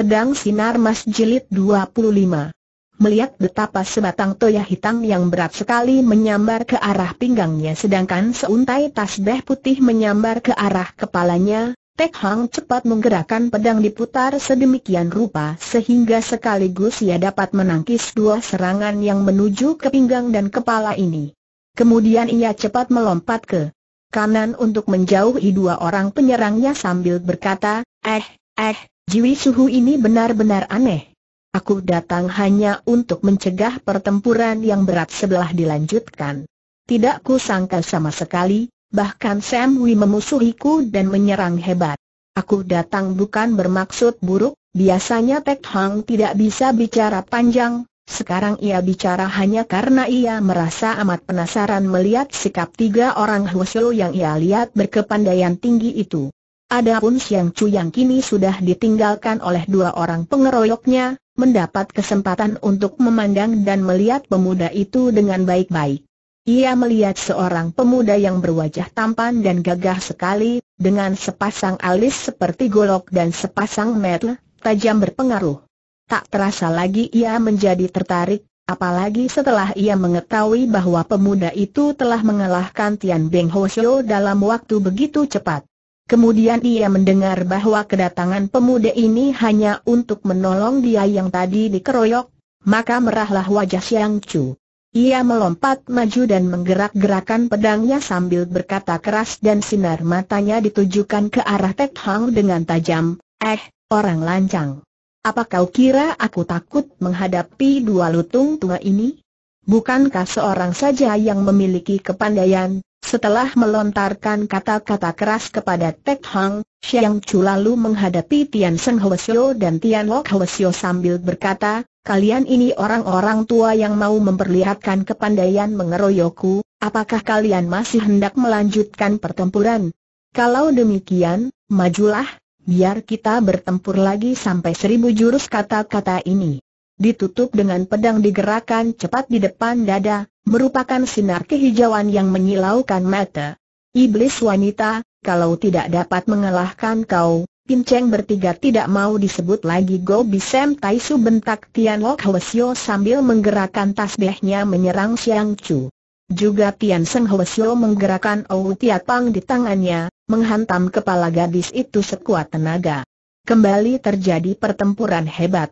Pedang Sinar Mas Jilid 25 Melihat betapa sebatang toya hitam yang berat sekali menyambar ke arah pinggangnya sedangkan seuntai tasbih putih menyambar ke arah kepalanya, Tek Hang cepat menggerakkan pedang diputar sedemikian rupa sehingga sekaligus ia dapat menangkis dua serangan yang menuju ke pinggang dan kepala ini. Kemudian ia cepat melompat ke kanan untuk menjauhi dua orang penyerangnya sambil berkata, eh, eh, Jiwi Suhu ini benar-benar aneh. Aku datang hanya untuk mencegah pertempuran yang berat sebelah dilanjutkan. Tidak ku sangka sama sekali, bahkan Sam Wei memusuhiku dan menyerang hebat. Aku datang bukan bermaksud buruk, biasanya Tek Hang tidak bisa bicara panjang, sekarang ia bicara hanya karena ia merasa amat penasaran melihat sikap tiga orang Hwasyo yang ia lihat berkepandaian tinggi itu. Adapun Siang Chu yang kini sudah ditinggalkan oleh dua orang pengeroyoknya, mendapat kesempatan untuk memandang dan melihat pemuda itu dengan baik-baik. Ia melihat seorang pemuda yang berwajah tampan dan gagah sekali, dengan sepasang alis seperti golok dan sepasang mata tajam berpengaruh. Tak terasa lagi ia menjadi tertarik, apalagi setelah ia mengetahui bahwa pemuda itu telah mengalahkan Tian Beng Ho Xiu dalam waktu begitu cepat. Kemudian ia mendengar bahwa kedatangan pemuda ini hanya untuk menolong dia yang tadi dikeroyok, maka merahlah wajah Siang Chu. Ia melompat maju dan menggerak-gerakan pedangnya sambil berkata keras dan sinar matanya ditujukan ke arah Tek Hang dengan tajam, Eh, orang lancang. Apa kau kira aku takut menghadapi dua lutung tua ini? Bukankah seorang saja yang memiliki kepandaian, setelah melontarkan kata-kata keras kepada Tek Hang, Xiang Chu lalu menghadapi Tian Seng Hwesyo dan Tian Lok Hwesyo sambil berkata, Kalian ini orang-orang tua yang mau memperlihatkan kepandaian mengeroyokku, apakah kalian masih hendak melanjutkan pertempuran? Kalau demikian, majulah, biar kita bertempur lagi sampai seribu jurus kata-kata ini. Ditutup dengan pedang digerakkan cepat di depan dada, merupakan sinar kehijauan yang menyilaukan mata. Iblis wanita, kalau tidak dapat mengalahkan kau, Cheng bertiga tidak mau disebut lagi Go Bisem Taisu bentak Tian Lok Hwesyo sambil menggerakkan tasbihnya menyerang Siang Chu. Juga Tian Seng Hwesyo menggerakkan Ou Pang di tangannya, menghantam kepala gadis itu sekuat tenaga. Kembali terjadi pertempuran hebat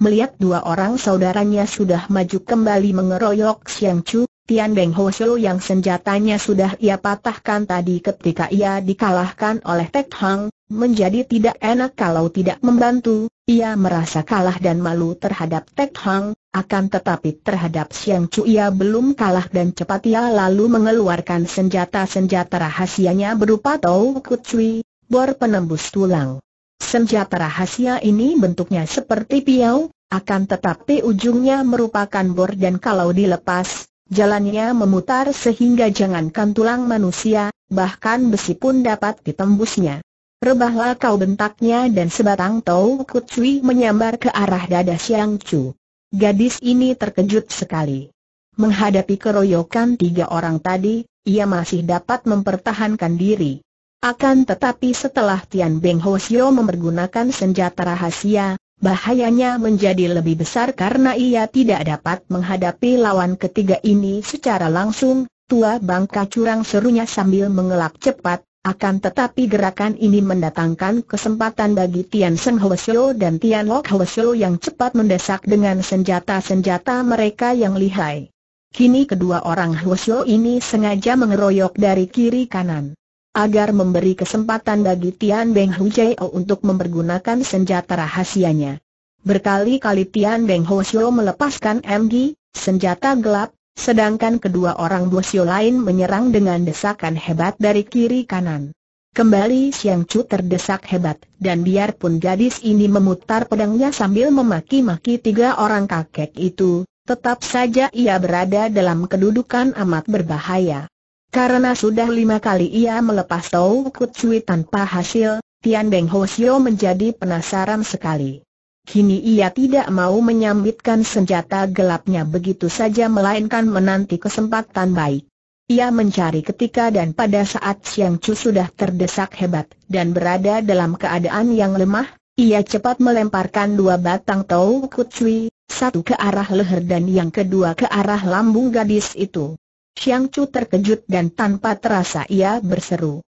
melihat dua orang saudaranya sudah maju kembali mengeroyok Xiang Chu, Tian Beng Ho Shou yang senjatanya sudah ia patahkan tadi ketika ia dikalahkan oleh Tek Hang, menjadi tidak enak kalau tidak membantu, ia merasa kalah dan malu terhadap Tek Hang, akan tetapi terhadap Xiang Chu ia belum kalah dan cepat ia lalu mengeluarkan senjata-senjata rahasianya berupa Tau Kut Cui, bor penembus tulang. Senjata rahasia ini bentuknya seperti piau, akan tetapi ujungnya merupakan bor dan kalau dilepas, jalannya memutar sehingga jangankan tulang manusia, bahkan besi pun dapat ditembusnya. Rebahlah kau bentaknya dan sebatang tau kucui menyambar ke arah dada siang cu. Gadis ini terkejut sekali. Menghadapi keroyokan tiga orang tadi, ia masih dapat mempertahankan diri. Akan tetapi setelah Tian Beng Ho Sio mempergunakan senjata rahasia, bahayanya menjadi lebih besar karena ia tidak dapat menghadapi lawan ketiga ini secara langsung, tua bangka curang serunya sambil mengelap cepat, akan tetapi gerakan ini mendatangkan kesempatan bagi Tian Seng Hwasyo dan Tian Lok Hwasyo yang cepat mendesak dengan senjata-senjata mereka yang lihai. Kini kedua orang Hwasyo ini sengaja mengeroyok dari kiri kanan agar memberi kesempatan bagi Tian Beng Hu Jiao untuk mempergunakan senjata rahasianya. Berkali-kali Tian Beng Hu Xiao melepaskan MG, senjata gelap, sedangkan kedua orang Bosio lain menyerang dengan desakan hebat dari kiri kanan. Kembali Siang Chu terdesak hebat, dan biarpun gadis ini memutar pedangnya sambil memaki-maki tiga orang kakek itu, tetap saja ia berada dalam kedudukan amat berbahaya. Karena sudah lima kali ia melepas Tau Kutsui tanpa hasil, Tian Beng Ho menjadi penasaran sekali. Kini ia tidak mau menyambitkan senjata gelapnya begitu saja melainkan menanti kesempatan baik. Ia mencari ketika dan pada saat Siang Chu sudah terdesak hebat dan berada dalam keadaan yang lemah, ia cepat melemparkan dua batang Tau Kutsui, satu ke arah leher dan yang kedua ke arah lambung gadis itu. Xiang Chu terkejut dan tanpa terasa ia berseru.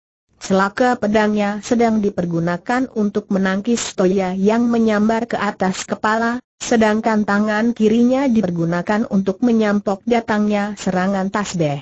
Selaka pedangnya sedang dipergunakan untuk menangkis toya yang menyambar ke atas kepala, sedangkan tangan kirinya dipergunakan untuk menyampok datangnya serangan tasbih.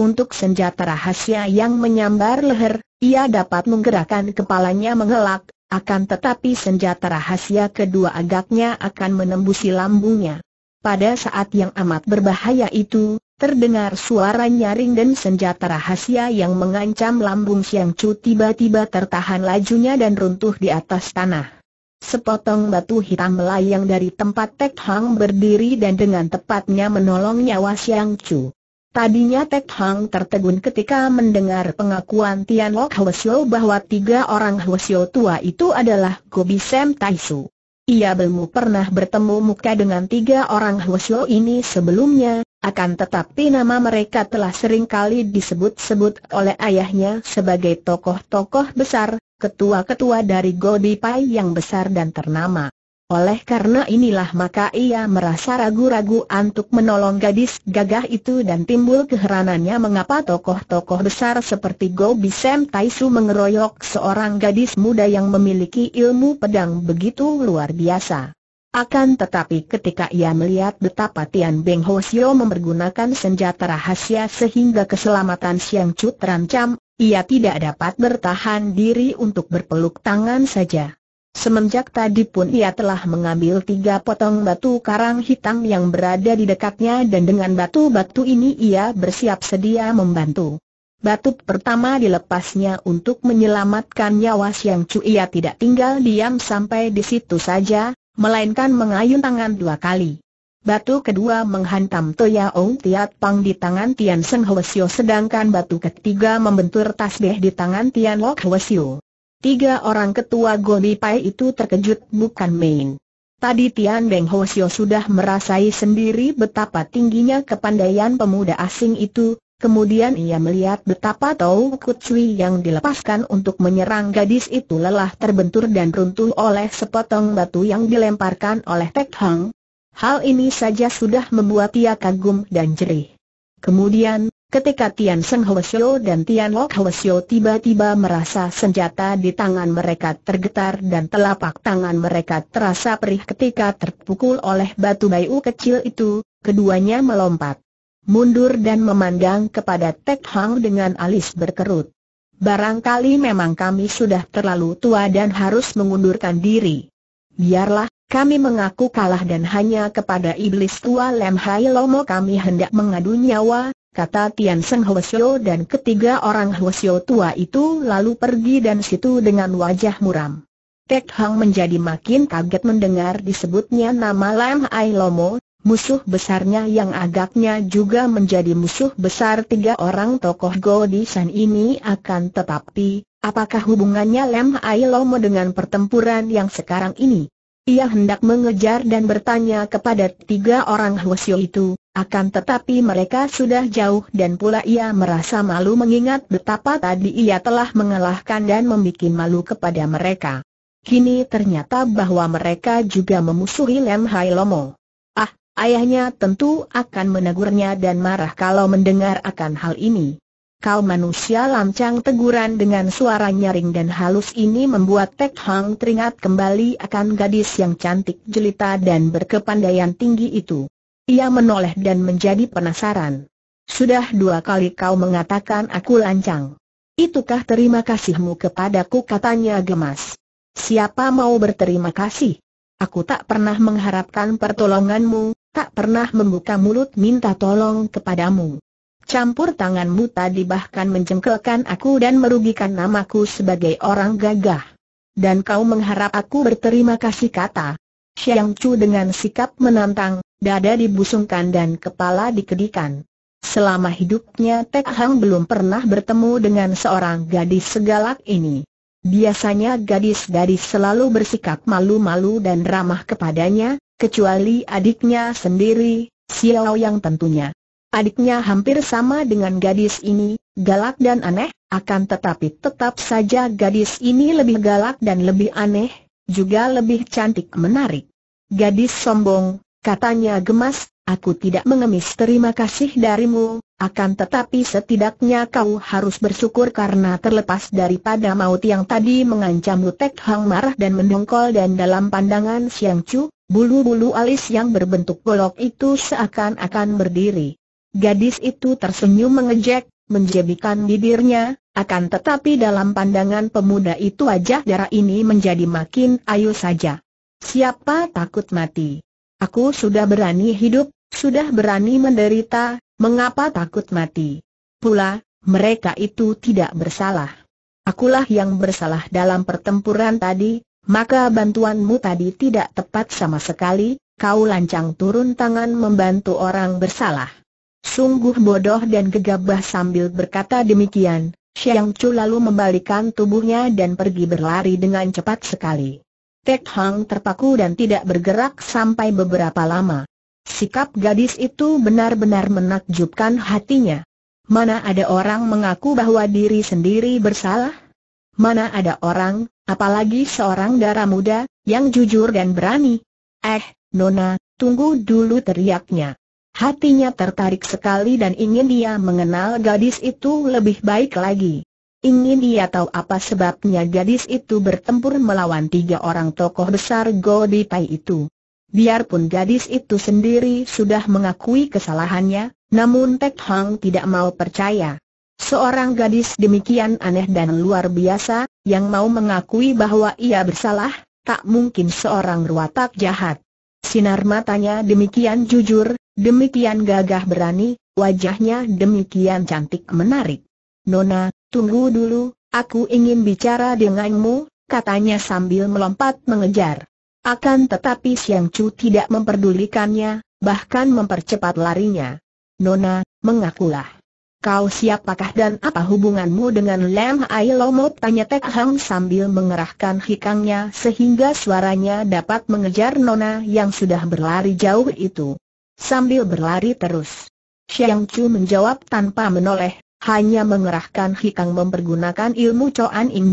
Untuk senjata rahasia yang menyambar leher, ia dapat menggerakkan kepalanya mengelak, akan tetapi senjata rahasia kedua agaknya akan menembusi lambungnya. Pada saat yang amat berbahaya itu, Terdengar suara nyaring dan senjata rahasia yang mengancam lambung Siang Chu tiba-tiba tertahan lajunya dan runtuh di atas tanah. Sepotong batu hitam melayang dari tempat Tek Hang berdiri dan dengan tepatnya menolong nyawa Siang Chu. Tadinya Tek Hang tertegun ketika mendengar pengakuan Tian Lok Hwasyo bahwa tiga orang Hwasyo tua itu adalah Gobi Sam Taisu. Ia belum pernah bertemu muka dengan tiga orang Hwasyo ini sebelumnya, akan tetapi nama mereka telah sering kali disebut-sebut oleh ayahnya sebagai tokoh-tokoh besar, ketua-ketua dari Gobi Pai yang besar dan ternama. Oleh karena inilah maka ia merasa ragu-ragu untuk menolong gadis gagah itu dan timbul keheranannya mengapa tokoh-tokoh besar seperti Gobi Sam Taisu mengeroyok seorang gadis muda yang memiliki ilmu pedang begitu luar biasa. Akan tetapi ketika ia melihat betapa Tian Beng Ho Sio mempergunakan senjata rahasia sehingga keselamatan Siang Chu terancam, ia tidak dapat bertahan diri untuk berpeluk tangan saja. Semenjak tadi pun ia telah mengambil tiga potong batu karang hitam yang berada di dekatnya dan dengan batu-batu ini ia bersiap sedia membantu. Batu pertama dilepasnya untuk menyelamatkan nyawa Siang Chu ia tidak tinggal diam sampai di situ saja, melainkan mengayun tangan dua kali. Batu kedua menghantam Toya Ong Tiat Pang di tangan Tian Seng Hwesyo sedangkan batu ketiga membentur tasbih di tangan Tian Lok Hwesyo. Tiga orang ketua Goni Pai itu terkejut bukan main. Tadi Tian Beng Hwesyo sudah merasai sendiri betapa tingginya kepandaian pemuda asing itu, Kemudian ia melihat betapa Tau Kucui yang dilepaskan untuk menyerang gadis itu lelah terbentur dan runtuh oleh sepotong batu yang dilemparkan oleh Tek Hang. Hal ini saja sudah membuat ia kagum dan jerih. Kemudian, ketika Tian Seng Hwasyo dan Tian Lok Hwasyo tiba-tiba merasa senjata di tangan mereka tergetar dan telapak tangan mereka terasa perih ketika terpukul oleh batu bayu kecil itu, keduanya melompat mundur dan memandang kepada Tek Hang dengan alis berkerut. Barangkali memang kami sudah terlalu tua dan harus mengundurkan diri. Biarlah, kami mengaku kalah dan hanya kepada iblis tua Lem Hai Lomo kami hendak mengadu nyawa, kata Tian Seng Hwasyo dan ketiga orang Hwasyo tua itu lalu pergi dan situ dengan wajah muram. Tek Hang menjadi makin kaget mendengar disebutnya nama Lam Ai Lomo, musuh besarnya yang agaknya juga menjadi musuh besar tiga orang tokoh Go San ini akan tetapi, apakah hubungannya Lam Ai Lomo dengan pertempuran yang sekarang ini? Ia hendak mengejar dan bertanya kepada tiga orang Hwasyo itu, akan tetapi mereka sudah jauh dan pula ia merasa malu mengingat betapa tadi ia telah mengalahkan dan membuat malu kepada mereka. Kini ternyata bahwa mereka juga memusuhi Lem Hai Lomo. Ah, ayahnya tentu akan menegurnya dan marah kalau mendengar akan hal ini. Kau manusia lancang teguran dengan suara nyaring dan halus ini membuat Tek Hang teringat kembali akan gadis yang cantik jelita dan berkepandaian tinggi itu. Ia menoleh dan menjadi penasaran. Sudah dua kali kau mengatakan aku lancang. Itukah terima kasihmu kepadaku katanya gemas. Siapa mau berterima kasih? Aku tak pernah mengharapkan pertolonganmu, tak pernah membuka mulut minta tolong kepadamu. Campur tanganmu tadi bahkan menjengkelkan aku dan merugikan namaku sebagai orang gagah. Dan kau mengharap aku berterima kasih kata. Xiang Chu dengan sikap menantang, dada dibusungkan dan kepala dikedikan. Selama hidupnya Tek Hang belum pernah bertemu dengan seorang gadis segalak ini. Biasanya gadis-gadis selalu bersikap malu-malu dan ramah kepadanya, kecuali adiknya sendiri, Xiao yang tentunya. Adiknya hampir sama dengan gadis ini, galak dan aneh, akan tetapi tetap saja gadis ini lebih galak dan lebih aneh, juga lebih cantik menarik. Gadis sombong, katanya gemas, Aku tidak mengemis terima kasih darimu, akan tetapi setidaknya kau harus bersyukur karena terlepas daripada maut yang tadi mengancammu Tek Hang marah dan mendongkol dan dalam pandangan Siang Chu, bulu-bulu alis yang berbentuk golok itu seakan-akan berdiri. Gadis itu tersenyum mengejek, menjebikan bibirnya, akan tetapi dalam pandangan pemuda itu wajah darah ini menjadi makin ayu saja. Siapa takut mati? Aku sudah berani hidup, sudah berani menderita, mengapa takut mati? Pula, mereka itu tidak bersalah. Akulah yang bersalah dalam pertempuran tadi, maka bantuanmu tadi tidak tepat sama sekali, kau lancang turun tangan membantu orang bersalah. Sungguh bodoh dan gegabah sambil berkata demikian, Xiang Chu lalu membalikan tubuhnya dan pergi berlari dengan cepat sekali. Tek Hang terpaku dan tidak bergerak sampai beberapa lama. Sikap gadis itu benar-benar menakjubkan hatinya. Mana ada orang mengaku bahwa diri sendiri bersalah? Mana ada orang, apalagi seorang darah muda, yang jujur dan berani? Eh, Nona, tunggu dulu teriaknya. Hatinya tertarik sekali dan ingin dia mengenal gadis itu lebih baik lagi ingin ia tahu apa sebabnya gadis itu bertempur melawan tiga orang tokoh besar Godi Tai itu. Biarpun gadis itu sendiri sudah mengakui kesalahannya, namun Tek Hang tidak mau percaya. Seorang gadis demikian aneh dan luar biasa, yang mau mengakui bahwa ia bersalah, tak mungkin seorang ruatak jahat. Sinar matanya demikian jujur, demikian gagah berani, wajahnya demikian cantik menarik. Nona, Tunggu dulu, aku ingin bicara denganmu, katanya sambil melompat mengejar. Akan tetapi Siang Chu tidak memperdulikannya, bahkan mempercepat larinya. Nona, mengakulah. Kau siapakah dan apa hubunganmu dengan Lam Ai Lomot? Tanya Tek Hang sambil mengerahkan hikangnya sehingga suaranya dapat mengejar Nona yang sudah berlari jauh itu. Sambil berlari terus. Siang Chu menjawab tanpa menoleh, hanya mengerahkan hikang mempergunakan ilmu Coan In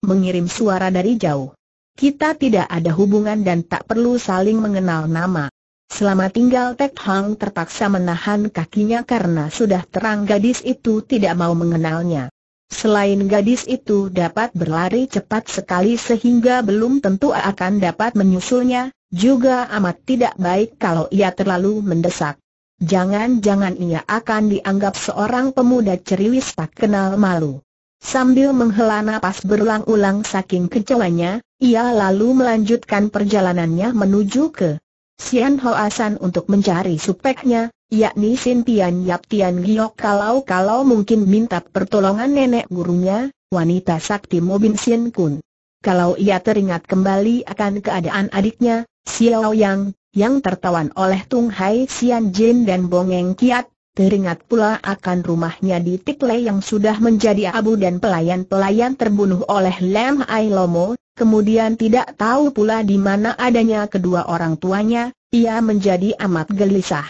mengirim suara dari jauh. Kita tidak ada hubungan dan tak perlu saling mengenal nama. Selama tinggal Tek Hang terpaksa menahan kakinya karena sudah terang gadis itu tidak mau mengenalnya. Selain gadis itu dapat berlari cepat sekali sehingga belum tentu akan dapat menyusulnya, juga amat tidak baik kalau ia terlalu mendesak. Jangan-jangan ia akan dianggap seorang pemuda ceriwis tak kenal malu. Sambil menghela napas berulang-ulang saking kecewanya, ia lalu melanjutkan perjalanannya menuju ke Sian Hoasan untuk mencari supeknya, yakni Sin Tian Yap Tian Giok kalau-kalau mungkin minta pertolongan nenek gurunya, wanita sakti Mobin Sin Kun. Kalau ia teringat kembali akan keadaan adiknya, Xiao Yang, yang tertawan oleh Tung Hai Xian Jin dan Bongeng Kiat, teringat pula akan rumahnya di Tikle yang sudah menjadi abu dan pelayan-pelayan terbunuh oleh Lam Ai Lomo, kemudian tidak tahu pula di mana adanya kedua orang tuanya, ia menjadi amat gelisah.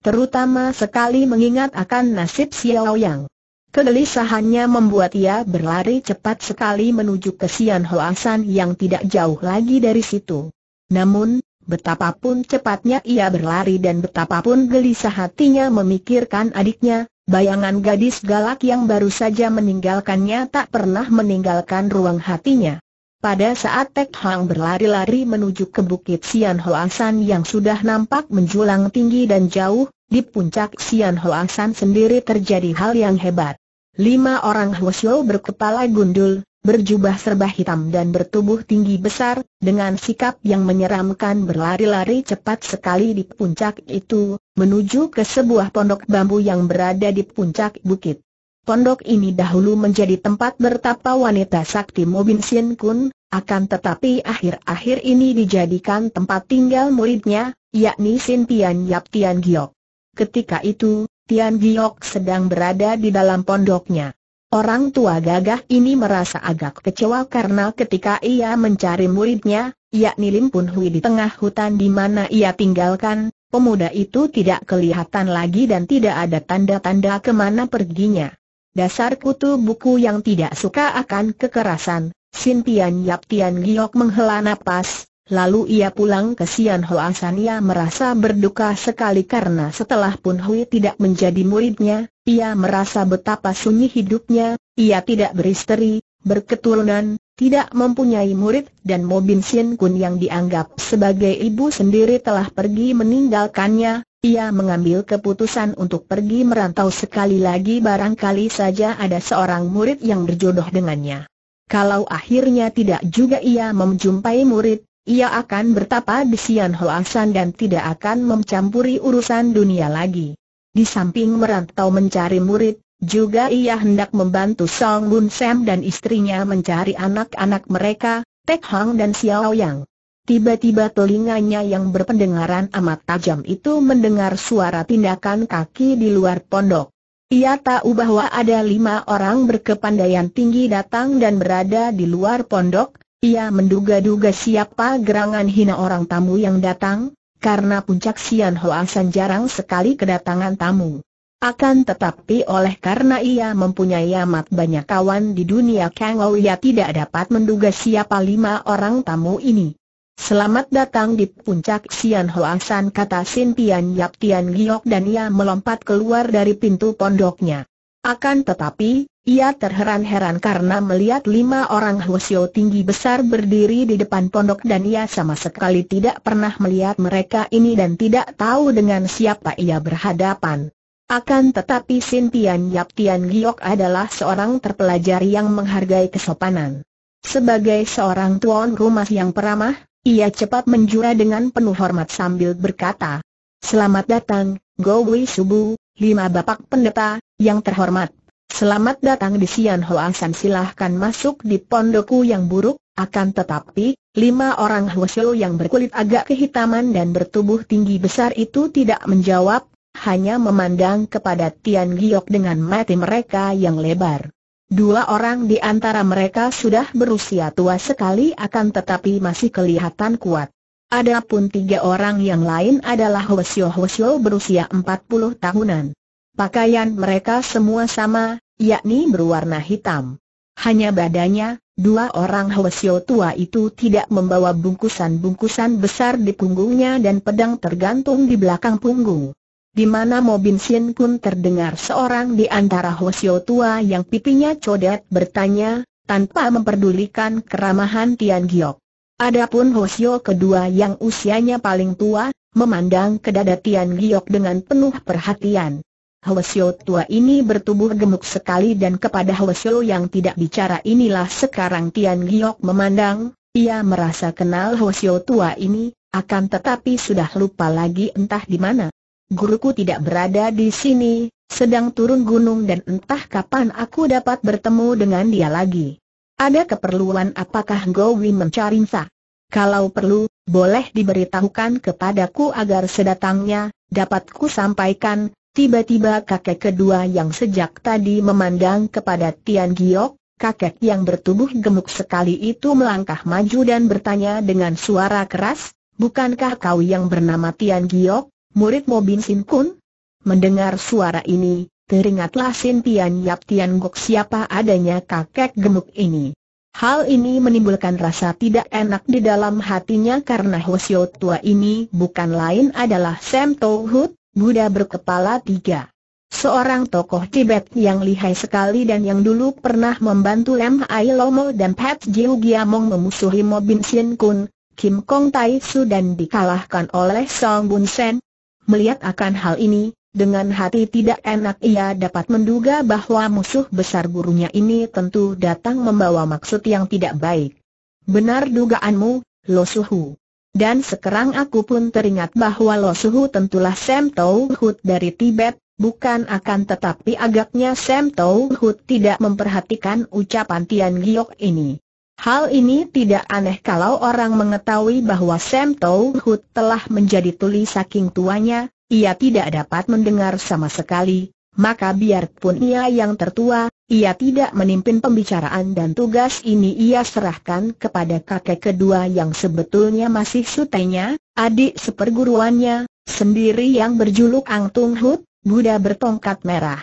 Terutama sekali mengingat akan nasib Xiao Yang. Kegelisahannya membuat ia berlari cepat sekali menuju ke Sian Hoasan yang tidak jauh lagi dari situ. Namun, Betapapun cepatnya ia berlari dan betapapun gelisah hatinya memikirkan adiknya, bayangan gadis galak yang baru saja meninggalkannya tak pernah meninggalkan ruang hatinya. Pada saat Tek Hang berlari-lari menuju ke bukit Sian Hoasan yang sudah nampak menjulang tinggi dan jauh, di puncak Sian Hoasan sendiri terjadi hal yang hebat. Lima orang Hwasyo berkepala gundul, berjubah serba hitam dan bertubuh tinggi besar, dengan sikap yang menyeramkan berlari-lari cepat sekali di puncak itu, menuju ke sebuah pondok bambu yang berada di puncak bukit. Pondok ini dahulu menjadi tempat bertapa wanita sakti Mobin Sin Kun, akan tetapi akhir-akhir ini dijadikan tempat tinggal muridnya, yakni Sin Tian, Yap Tian Giok. Ketika itu, Tian Giok sedang berada di dalam pondoknya. Orang tua gagah ini merasa agak kecewa karena ketika ia mencari muridnya, yakni Lim Pun Hui di tengah hutan di mana ia tinggalkan, pemuda itu tidak kelihatan lagi dan tidak ada tanda-tanda kemana perginya. Dasar kutu buku yang tidak suka akan kekerasan, Sintian Yap Tian Giok menghela napas, Lalu ia pulang ke Sian Hoa San ia merasa berduka sekali karena setelah Pun Hui tidak menjadi muridnya, ia merasa betapa sunyi hidupnya, ia tidak beristri, berketurunan, tidak mempunyai murid dan Mo Bin Sin Kun yang dianggap sebagai ibu sendiri telah pergi meninggalkannya, ia mengambil keputusan untuk pergi merantau sekali lagi barangkali saja ada seorang murid yang berjodoh dengannya. Kalau akhirnya tidak juga ia menjumpai murid, ia akan bertapa di Sian Hoasan dan tidak akan mencampuri urusan dunia lagi. Di samping merantau mencari murid, juga ia hendak membantu Song Bun Sam dan istrinya mencari anak-anak mereka, Tek Hang dan Xiao Yang. Tiba-tiba telinganya yang berpendengaran amat tajam itu mendengar suara tindakan kaki di luar pondok. Ia tahu bahwa ada lima orang berkepandaian tinggi datang dan berada di luar pondok, ia menduga-duga siapa gerangan hina orang tamu yang datang, karena puncak Sian Hoasan jarang sekali kedatangan tamu. Akan tetapi oleh karena ia mempunyai amat banyak kawan di dunia Kang ia tidak dapat menduga siapa lima orang tamu ini. Selamat datang di puncak Sian Hoasan kata Sin Pian Yap Tian Giok dan ia melompat keluar dari pintu pondoknya. Akan tetapi, ia terheran-heran karena melihat lima orang Hwasyo tinggi besar berdiri di depan pondok dan ia sama sekali tidak pernah melihat mereka ini dan tidak tahu dengan siapa ia berhadapan. Akan tetapi Sin Tian Yap Tian Giok adalah seorang terpelajar yang menghargai kesopanan. Sebagai seorang tuan rumah yang peramah, ia cepat menjura dengan penuh hormat sambil berkata, Selamat datang, Go Wei Subu, lima bapak pendeta, yang terhormat, selamat datang di Sian San silahkan masuk di pondokku yang buruk, akan tetapi, lima orang Huasyo yang berkulit agak kehitaman dan bertubuh tinggi besar itu tidak menjawab, hanya memandang kepada Tian Giok dengan mati mereka yang lebar. Dua orang di antara mereka sudah berusia tua sekali akan tetapi masih kelihatan kuat. Adapun tiga orang yang lain adalah Hwasyo Hwasyo berusia empat puluh tahunan. Pakaian mereka semua sama, yakni berwarna hitam. Hanya badannya, dua orang Hwasyo tua itu tidak membawa bungkusan-bungkusan besar di punggungnya dan pedang tergantung di belakang punggung. Di mana mobin pun terdengar seorang di antara Hwasyo tua yang pipinya codet bertanya, tanpa memperdulikan keramahan Tian Giok. Adapun Hwasyo kedua yang usianya paling tua, memandang ke dada Tian Giok dengan penuh perhatian. Hwasyo tua ini bertubuh gemuk sekali dan kepada Hwasyo yang tidak bicara inilah sekarang Tian Giok memandang, ia merasa kenal Hwasyo tua ini, akan tetapi sudah lupa lagi entah di mana. Guruku tidak berada di sini, sedang turun gunung dan entah kapan aku dapat bertemu dengan dia lagi. Ada keperluan apakah Gowi mencari Nsa? Kalau perlu, boleh diberitahukan kepadaku agar sedatangnya, dapatku sampaikan, Tiba-tiba kakek kedua yang sejak tadi memandang kepada Tian Giok, kakek yang bertubuh gemuk sekali itu melangkah maju dan bertanya dengan suara keras, Bukankah kau yang bernama Tian Giok, murid Mobin Sin Kun? Mendengar suara ini, teringatlah Sin Tian Yap Tian Gok siapa adanya kakek gemuk ini. Hal ini menimbulkan rasa tidak enak di dalam hatinya karena Hosio tua ini bukan lain adalah Sam Tohut, Buddha berkepala tiga. Seorang tokoh Tibet yang lihai sekali dan yang dulu pernah membantu Lem Ai Lomo dan Pat Jiu Giamong memusuhi Mo Bin Sien Kun, Kim Kong Tai Su dan dikalahkan oleh Song Bun Sen. Melihat akan hal ini, dengan hati tidak enak ia dapat menduga bahwa musuh besar gurunya ini tentu datang membawa maksud yang tidak baik. Benar dugaanmu, Lo Hu. Dan sekarang aku pun teringat bahwa Lo Suhu tentulah Sam Tau Hut dari Tibet, bukan akan tetapi agaknya Sam Tau Hut tidak memperhatikan ucapan Tian Giok ini. Hal ini tidak aneh kalau orang mengetahui bahwa Sam Tau Hut telah menjadi tuli saking tuanya, ia tidak dapat mendengar sama sekali, maka biarpun ia yang tertua, ia tidak menimpin pembicaraan dan tugas ini ia serahkan kepada kakek kedua yang sebetulnya masih sutenya, adik seperguruannya, sendiri yang berjuluk Ang Tung Hut, Buddha bertongkat merah.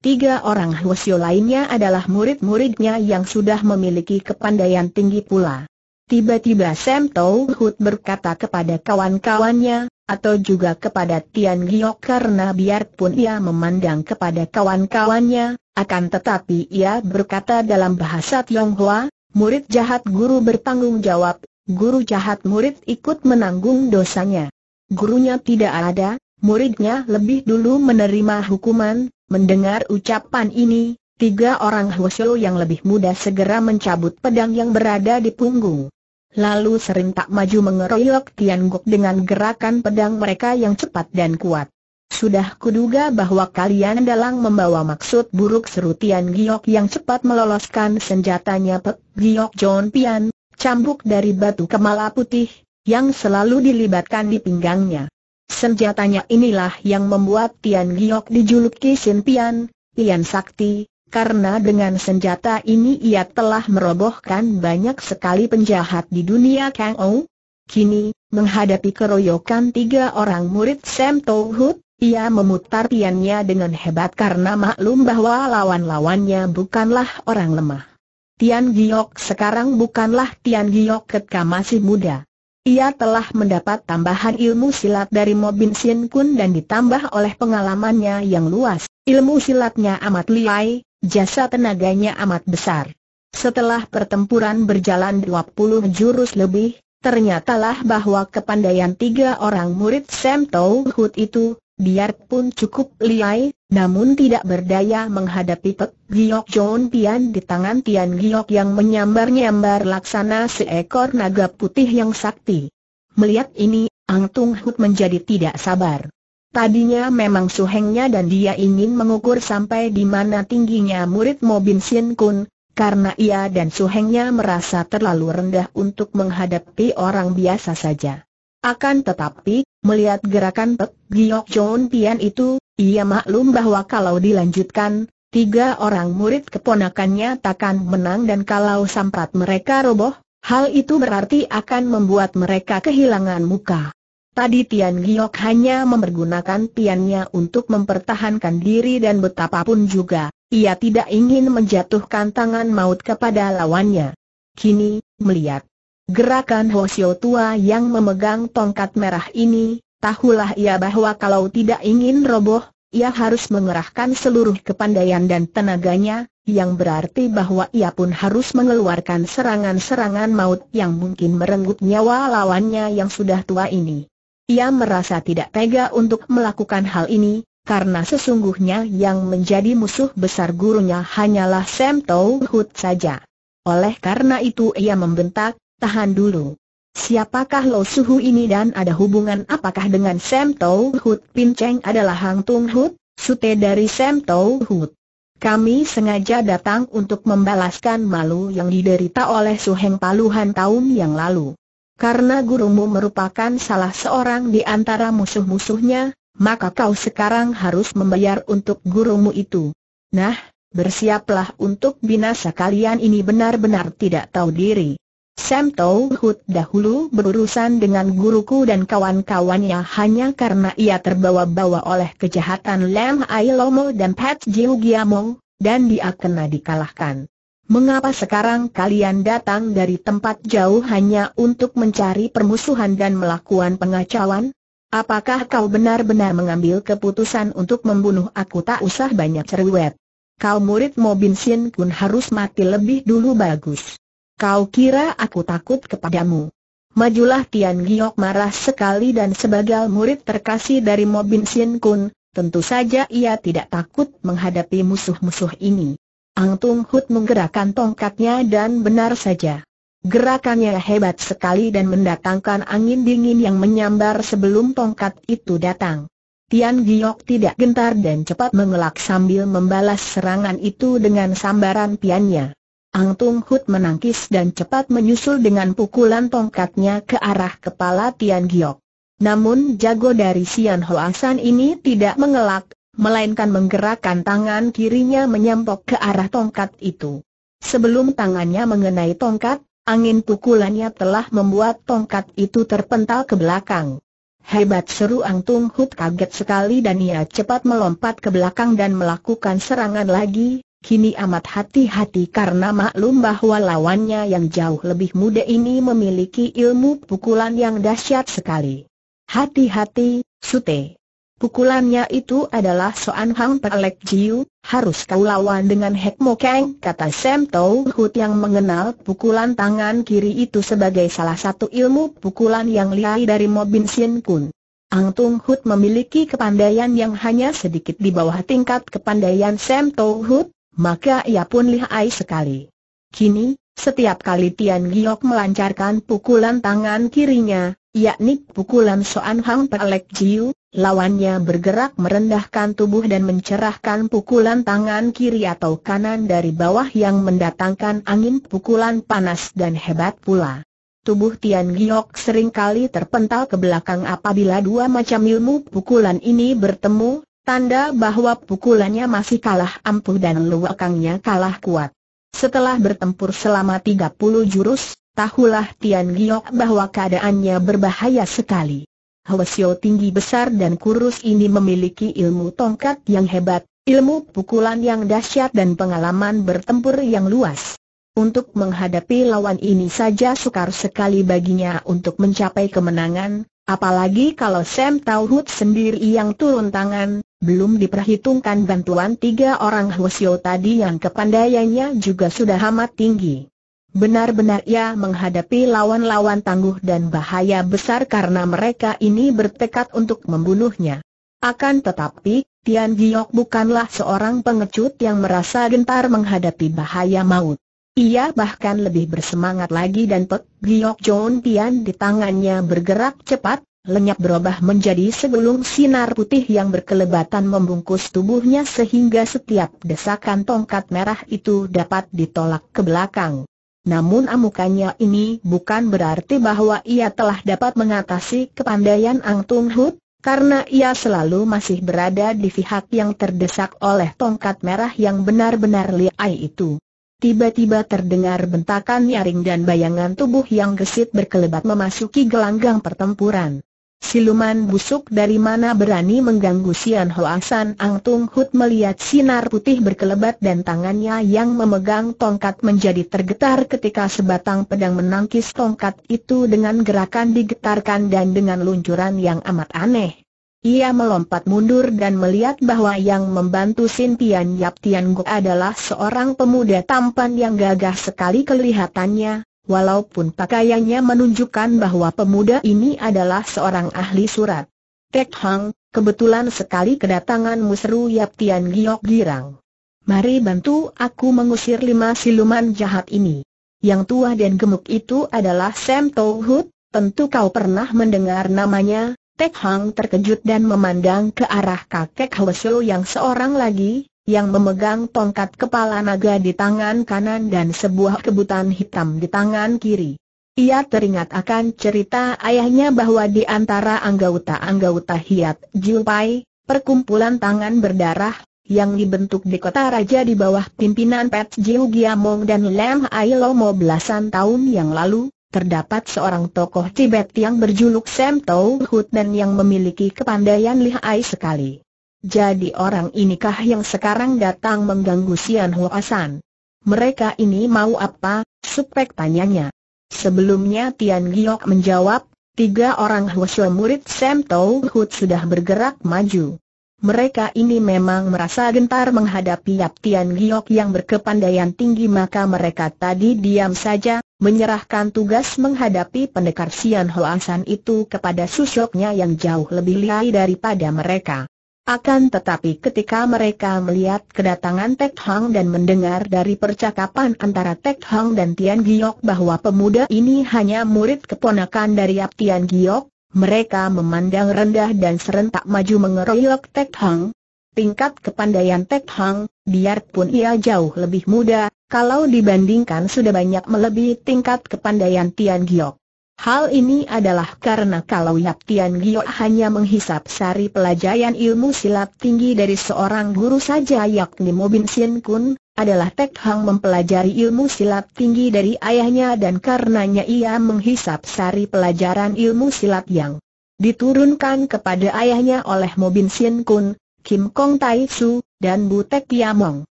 Tiga orang Hwasyo lainnya adalah murid-muridnya yang sudah memiliki kepandaian tinggi pula. Tiba-tiba Sam Tau Hut berkata kepada kawan-kawannya, atau juga kepada Tian Giok karena biarpun ia memandang kepada kawan-kawannya, akan tetapi ia berkata dalam bahasa Tionghoa, murid jahat guru bertanggung jawab, guru jahat murid ikut menanggung dosanya. Gurunya tidak ada, muridnya lebih dulu menerima hukuman, mendengar ucapan ini, Tiga orang Hwasyo yang lebih muda segera mencabut pedang yang berada di punggung lalu serentak maju mengeroyok Tian Gok dengan gerakan pedang mereka yang cepat dan kuat. Sudah kuduga bahwa kalian dalang membawa maksud buruk seru Tian Giok yang cepat meloloskan senjatanya Pek Giok John Pian, cambuk dari batu kemala putih, yang selalu dilibatkan di pinggangnya. Senjatanya inilah yang membuat Tian Giok dijuluki Sin Pian, Pian Sakti, karena dengan senjata ini ia telah merobohkan banyak sekali penjahat di dunia Kang Ou. Kini, menghadapi keroyokan tiga orang murid Sam Hood, ia memutar tiannya dengan hebat karena maklum bahwa lawan-lawannya bukanlah orang lemah. Tian Giok sekarang bukanlah Tian Giok ketika masih muda. Ia telah mendapat tambahan ilmu silat dari Mobin Sien Kun dan ditambah oleh pengalamannya yang luas. Ilmu silatnya amat liai, Jasa tenaganya amat besar. Setelah pertempuran berjalan 20 jurus lebih, ternyatalah bahwa kepandaian tiga orang murid Sam Tau itu, biarpun cukup liai, namun tidak berdaya menghadapi Pek Giok John Pian di tangan Tian Giok yang menyambar-nyambar laksana seekor naga putih yang sakti. Melihat ini, Ang Tung Hut menjadi tidak sabar. Tadinya memang suhengnya dan dia ingin mengukur sampai di mana tingginya murid Mo Sin Kun, karena ia dan suhengnya merasa terlalu rendah untuk menghadapi orang biasa saja. Akan tetapi, melihat gerakan Pek Giok Chon Pian itu, ia maklum bahwa kalau dilanjutkan, tiga orang murid keponakannya takkan menang dan kalau samprat mereka roboh, hal itu berarti akan membuat mereka kehilangan muka. Tadi Tian Giok hanya mempergunakan piannya untuk mempertahankan diri dan betapapun juga, ia tidak ingin menjatuhkan tangan maut kepada lawannya. Kini, melihat gerakan Hosio tua yang memegang tongkat merah ini, tahulah ia bahwa kalau tidak ingin roboh, ia harus mengerahkan seluruh kepandaian dan tenaganya, yang berarti bahwa ia pun harus mengeluarkan serangan-serangan maut yang mungkin merenggut nyawa lawannya yang sudah tua ini. Ia merasa tidak tega untuk melakukan hal ini, karena sesungguhnya yang menjadi musuh besar gurunya hanyalah Sam Tau Hut saja. Oleh karena itu ia membentak, tahan dulu. Siapakah Lo Suhu ini dan ada hubungan apakah dengan Sam Tau Hut Pin Cheng adalah Hang Tung Hut, sute dari Sam Tau Hut. Kami sengaja datang untuk membalaskan malu yang diderita oleh Suheng Paluhan tahun yang lalu. Karena gurumu merupakan salah seorang di antara musuh-musuhnya, maka kau sekarang harus membayar untuk gurumu itu. Nah, bersiaplah untuk binasa kalian ini benar-benar tidak tahu diri. Sam Tau Hut dahulu berurusan dengan guruku dan kawan-kawannya hanya karena ia terbawa-bawa oleh kejahatan Lam Ai Lomo dan Pat Jiu Giamong, dan dia kena dikalahkan. Mengapa sekarang kalian datang dari tempat jauh hanya untuk mencari permusuhan dan melakukan pengacauan? Apakah kau benar-benar mengambil keputusan untuk membunuh aku tak usah banyak cerewet? Kau murid Mobin Sin Kun harus mati lebih dulu bagus. Kau kira aku takut kepadamu? Majulah Tian Giok marah sekali dan sebagai murid terkasih dari Mobin Sin Kun, tentu saja ia tidak takut menghadapi musuh-musuh ini. Ang Tung Hut menggerakkan tongkatnya dan benar saja. Gerakannya hebat sekali dan mendatangkan angin dingin yang menyambar sebelum tongkat itu datang. Tian Giok tidak gentar dan cepat mengelak sambil membalas serangan itu dengan sambaran piannya. Ang Tung Hut menangkis dan cepat menyusul dengan pukulan tongkatnya ke arah kepala Tian Giok. Namun jago dari Sian San ini tidak mengelak, melainkan menggerakkan tangan kirinya menyempok ke arah tongkat itu. Sebelum tangannya mengenai tongkat, angin pukulannya telah membuat tongkat itu terpental ke belakang. Hebat seru Ang Tung Hut kaget sekali dan ia cepat melompat ke belakang dan melakukan serangan lagi, kini amat hati-hati karena maklum bahwa lawannya yang jauh lebih muda ini memiliki ilmu pukulan yang dahsyat sekali. Hati-hati, Sute. Pukulannya itu adalah Soan Hang Pelek Jiu, harus kau lawan dengan Hek Mo Kang, kata Sam Tau Hut yang mengenal pukulan tangan kiri itu sebagai salah satu ilmu pukulan yang liai dari Mo Bin Sin Kun. Ang Tung Hut memiliki kepandaian yang hanya sedikit di bawah tingkat kepandaian Sam Tau Hut, maka ia pun lihai sekali. Kini, setiap kali Tian Giok melancarkan pukulan tangan kirinya, yakni pukulan Soan Hang Pelek Jiu, Lawannya bergerak merendahkan tubuh dan mencerahkan pukulan tangan kiri atau kanan dari bawah yang mendatangkan angin pukulan panas dan hebat pula. Tubuh Tian Giok seringkali terpental ke belakang apabila dua macam ilmu pukulan ini bertemu, tanda bahwa pukulannya masih kalah ampuh dan luakangnya kalah kuat. Setelah bertempur selama 30 jurus, tahulah Tian Giok bahwa keadaannya berbahaya sekali. Hwesyo tinggi besar dan kurus ini memiliki ilmu tongkat yang hebat, ilmu pukulan yang dahsyat dan pengalaman bertempur yang luas. Untuk menghadapi lawan ini saja sukar sekali baginya untuk mencapai kemenangan, apalagi kalau Sam Tauhut sendiri yang turun tangan, belum diperhitungkan bantuan tiga orang Hwesyo tadi yang kepandaiannya juga sudah amat tinggi. Benar-benar ia menghadapi lawan-lawan tangguh dan bahaya besar karena mereka ini bertekad untuk membunuhnya. Akan tetapi, Tian Giok bukanlah seorang pengecut yang merasa gentar menghadapi bahaya maut. Ia bahkan lebih bersemangat lagi dan Pek Giok John Tian di tangannya bergerak cepat, lenyap berubah menjadi segelung sinar putih yang berkelebatan membungkus tubuhnya sehingga setiap desakan tongkat merah itu dapat ditolak ke belakang. Namun amukannya ini bukan berarti bahwa ia telah dapat mengatasi kepandaian Ang Tung Hut, karena ia selalu masih berada di pihak yang terdesak oleh tongkat merah yang benar-benar liai itu. Tiba-tiba terdengar bentakan nyaring dan bayangan tubuh yang gesit berkelebat memasuki gelanggang pertempuran. Siluman busuk dari mana berani mengganggu Sian Hoasan Ang Tung Hut melihat sinar putih berkelebat dan tangannya yang memegang tongkat menjadi tergetar ketika sebatang pedang menangkis tongkat itu dengan gerakan digetarkan dan dengan luncuran yang amat aneh. Ia melompat mundur dan melihat bahwa yang membantu Sin Tian Yap Tian gu adalah seorang pemuda tampan yang gagah sekali kelihatannya, walaupun pakaiannya menunjukkan bahwa pemuda ini adalah seorang ahli surat. Tek Hang, kebetulan sekali kedatangan musru Yap Tian Giok girang. Mari bantu aku mengusir lima siluman jahat ini. Yang tua dan gemuk itu adalah Sam Tau Hood, tentu kau pernah mendengar namanya. Tek Hang terkejut dan memandang ke arah kakek Hwesyo yang seorang lagi, yang memegang tongkat kepala naga di tangan kanan dan sebuah kebutan hitam di tangan kiri. Ia teringat akan cerita ayahnya bahwa di antara anggota-anggota Hiat Jupai, perkumpulan tangan berdarah, yang dibentuk di kota raja di bawah pimpinan Pet Jiu Giamong dan Lam Ailomo belasan tahun yang lalu, terdapat seorang tokoh Tibet yang berjuluk Sam Tau Hut dan yang memiliki kepandaian lihai sekali. Jadi orang inikah yang sekarang datang mengganggu Sian Huasan? Mereka ini mau apa? Supek tanyanya. Sebelumnya Tian Giok menjawab, tiga orang Huasyo murid Sam Tau Hud sudah bergerak maju. Mereka ini memang merasa gentar menghadapi Yap Tian Giok yang berkepandaian tinggi maka mereka tadi diam saja, menyerahkan tugas menghadapi pendekar Sian Hoasan itu kepada susoknya yang jauh lebih lihai daripada mereka. Akan tetapi ketika mereka melihat kedatangan Tek Hang dan mendengar dari percakapan antara Tek Hang dan Tian Giok bahwa pemuda ini hanya murid keponakan dari Ap Tian Giok, mereka memandang rendah dan serentak maju mengeroyok Tek Hang. Tingkat kepandaian Tek Hang, biarpun ia jauh lebih muda, kalau dibandingkan sudah banyak melebihi tingkat kepandaian Tian Giok. Hal ini adalah karena kalau Yap Tian Gio hanya menghisap sari pelajaran ilmu silat tinggi dari seorang guru saja yakni Mobin Sien Kun, adalah Tek Hang mempelajari ilmu silat tinggi dari ayahnya dan karenanya ia menghisap sari pelajaran ilmu silat yang diturunkan kepada ayahnya oleh Mobin Sien Kun, Kim Kong Tai Su, dan Bu Tek Yamong.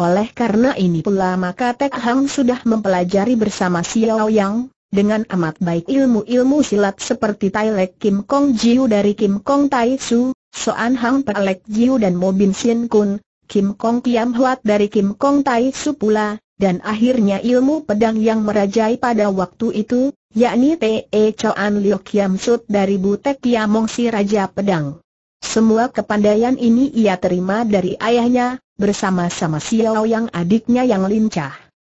Oleh karena ini pula maka Tek Hang sudah mempelajari bersama Xiao Yang, dengan amat baik ilmu-ilmu silat seperti Tai Lek Kim Kong Jiu dari Kim Kong Tai Su, Soan Hang Pe Lek Jiu dan Mo Bin Sin Kun, Kim Kong Kiam Huat dari Kim Kong Tai Su pula, dan akhirnya ilmu pedang yang merajai pada waktu itu, yakni T.E. Choan Liu Kiam Sut dari Butek Kiamong si Raja Pedang. Semua kepandaian ini ia terima dari ayahnya, bersama-sama Xiao yang adiknya yang lincah.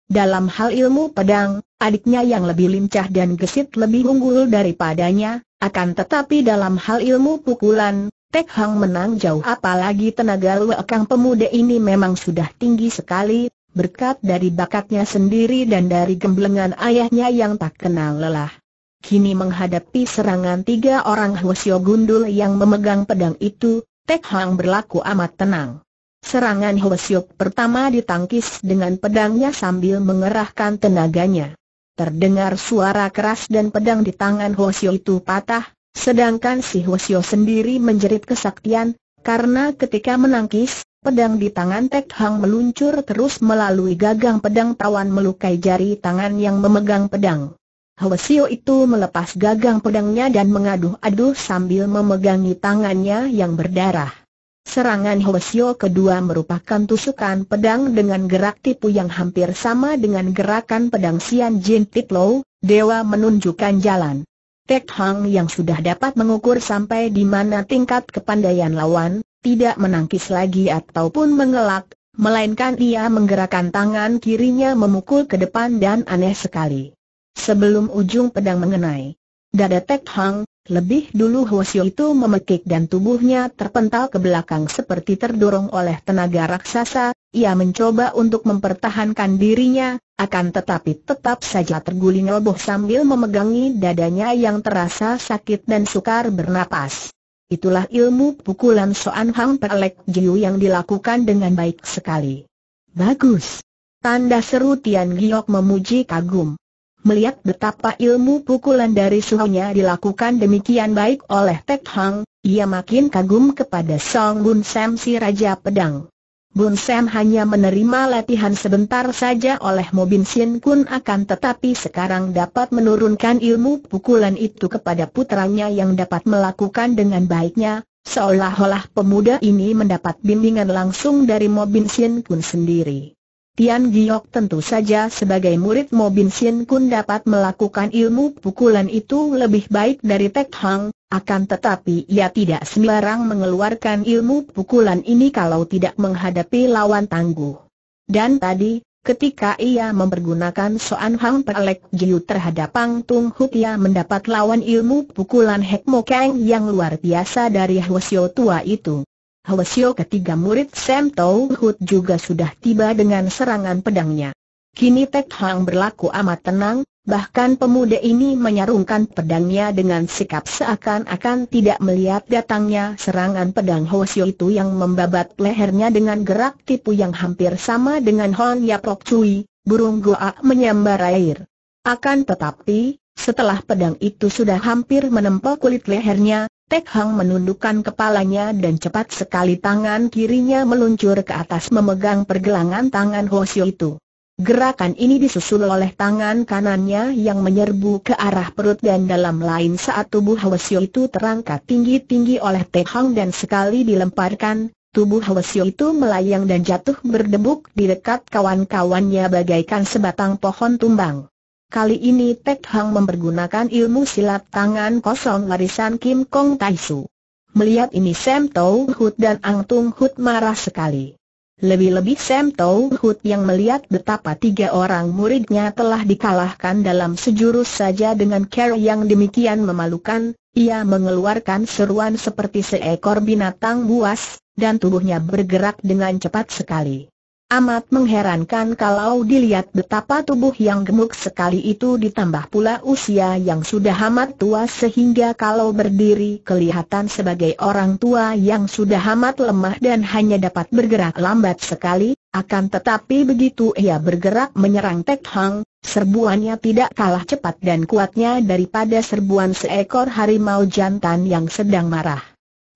Dalam hal ilmu pedang, Adiknya yang lebih lincah dan gesit lebih unggul daripadanya, akan tetapi dalam hal ilmu pukulan, Tek Hang menang jauh apalagi tenaga luakang pemuda ini memang sudah tinggi sekali, berkat dari bakatnya sendiri dan dari gemblengan ayahnya yang tak kenal lelah. Kini menghadapi serangan tiga orang Hwasyo Gundul yang memegang pedang itu, Tek Hang berlaku amat tenang. Serangan Hwasyo pertama ditangkis dengan pedangnya sambil mengerahkan tenaganya. Terdengar suara keras dan pedang di tangan Hosio itu patah, sedangkan si Hosio sendiri menjerit kesaktian, karena ketika menangkis, pedang di tangan Tek Hang meluncur terus melalui gagang pedang tawan melukai jari tangan yang memegang pedang. Hosio itu melepas gagang pedangnya dan mengaduh-aduh sambil memegangi tangannya yang berdarah. Serangan Hwasyo kedua merupakan tusukan pedang dengan gerak tipu yang hampir sama dengan gerakan pedang Sian Jin Tik Dewa menunjukkan jalan. Tek Hang yang sudah dapat mengukur sampai di mana tingkat kepandaian lawan, tidak menangkis lagi ataupun mengelak, melainkan ia menggerakkan tangan kirinya memukul ke depan dan aneh sekali. Sebelum ujung pedang mengenai dada Tek Hang, lebih dulu Hwasyo itu memekik dan tubuhnya terpental ke belakang seperti terdorong oleh tenaga raksasa, ia mencoba untuk mempertahankan dirinya, akan tetapi tetap saja terguling roboh sambil memegangi dadanya yang terasa sakit dan sukar bernapas. Itulah ilmu pukulan Soan Hang Pelek Jiu yang dilakukan dengan baik sekali. Bagus! Tanda seru Tian Giok memuji kagum. Melihat betapa ilmu pukulan dari suhunya dilakukan demikian baik oleh Tek Hang, ia makin kagum kepada Song Bun Sam si Raja Pedang. Bun Sam hanya menerima latihan sebentar saja oleh Mobin Sin Kun akan tetapi sekarang dapat menurunkan ilmu pukulan itu kepada putranya yang dapat melakukan dengan baiknya, seolah-olah pemuda ini mendapat bimbingan langsung dari Mobin Sin Kun sendiri. Tian Giok tentu saja sebagai murid Mo Bin Sin Kun dapat melakukan ilmu pukulan itu lebih baik dari Tek Hang, akan tetapi ia tidak sembarang mengeluarkan ilmu pukulan ini kalau tidak menghadapi lawan tangguh. Dan tadi, Ketika ia mempergunakan Soan Hang Pelek Giu terhadap Pang Tung Huk ia mendapat lawan ilmu pukulan Hek Mo Kang yang luar biasa dari Hwasyo tua itu. Holesio ketiga murid Sam Tau Hut juga sudah tiba dengan serangan pedangnya. Kini Tek Hang berlaku amat tenang, bahkan pemuda ini menyarungkan pedangnya dengan sikap seakan-akan tidak melihat datangnya serangan pedang Holesio itu yang membabat lehernya dengan gerak tipu yang hampir sama dengan Hon Yapok Cui, burung goa menyambar air. Akan tetapi, setelah pedang itu sudah hampir menempel kulit lehernya, Pek Hang menundukkan kepalanya dan cepat sekali tangan kirinya meluncur ke atas memegang pergelangan tangan Siu itu. Gerakan ini disusul oleh tangan kanannya yang menyerbu ke arah perut dan dalam lain saat tubuh Siu itu terangkat tinggi-tinggi oleh Pek Hang dan sekali dilemparkan, tubuh Siu itu melayang dan jatuh berdebuk di dekat kawan-kawannya bagaikan sebatang pohon tumbang. Kali ini Tek Hang mempergunakan ilmu silat tangan kosong warisan Kim Kong Tai Su. Melihat ini Sam Tau Hut dan Ang Tung Hut marah sekali. Lebih-lebih Sam Tau Hut yang melihat betapa tiga orang muridnya telah dikalahkan dalam sejurus saja dengan care yang demikian memalukan, ia mengeluarkan seruan seperti seekor binatang buas, dan tubuhnya bergerak dengan cepat sekali. Amat mengherankan kalau dilihat betapa tubuh yang gemuk sekali itu ditambah pula usia yang sudah amat tua sehingga kalau berdiri kelihatan sebagai orang tua yang sudah amat lemah dan hanya dapat bergerak lambat sekali, akan tetapi begitu ia bergerak menyerang Tek Hang, serbuannya tidak kalah cepat dan kuatnya daripada serbuan seekor harimau jantan yang sedang marah.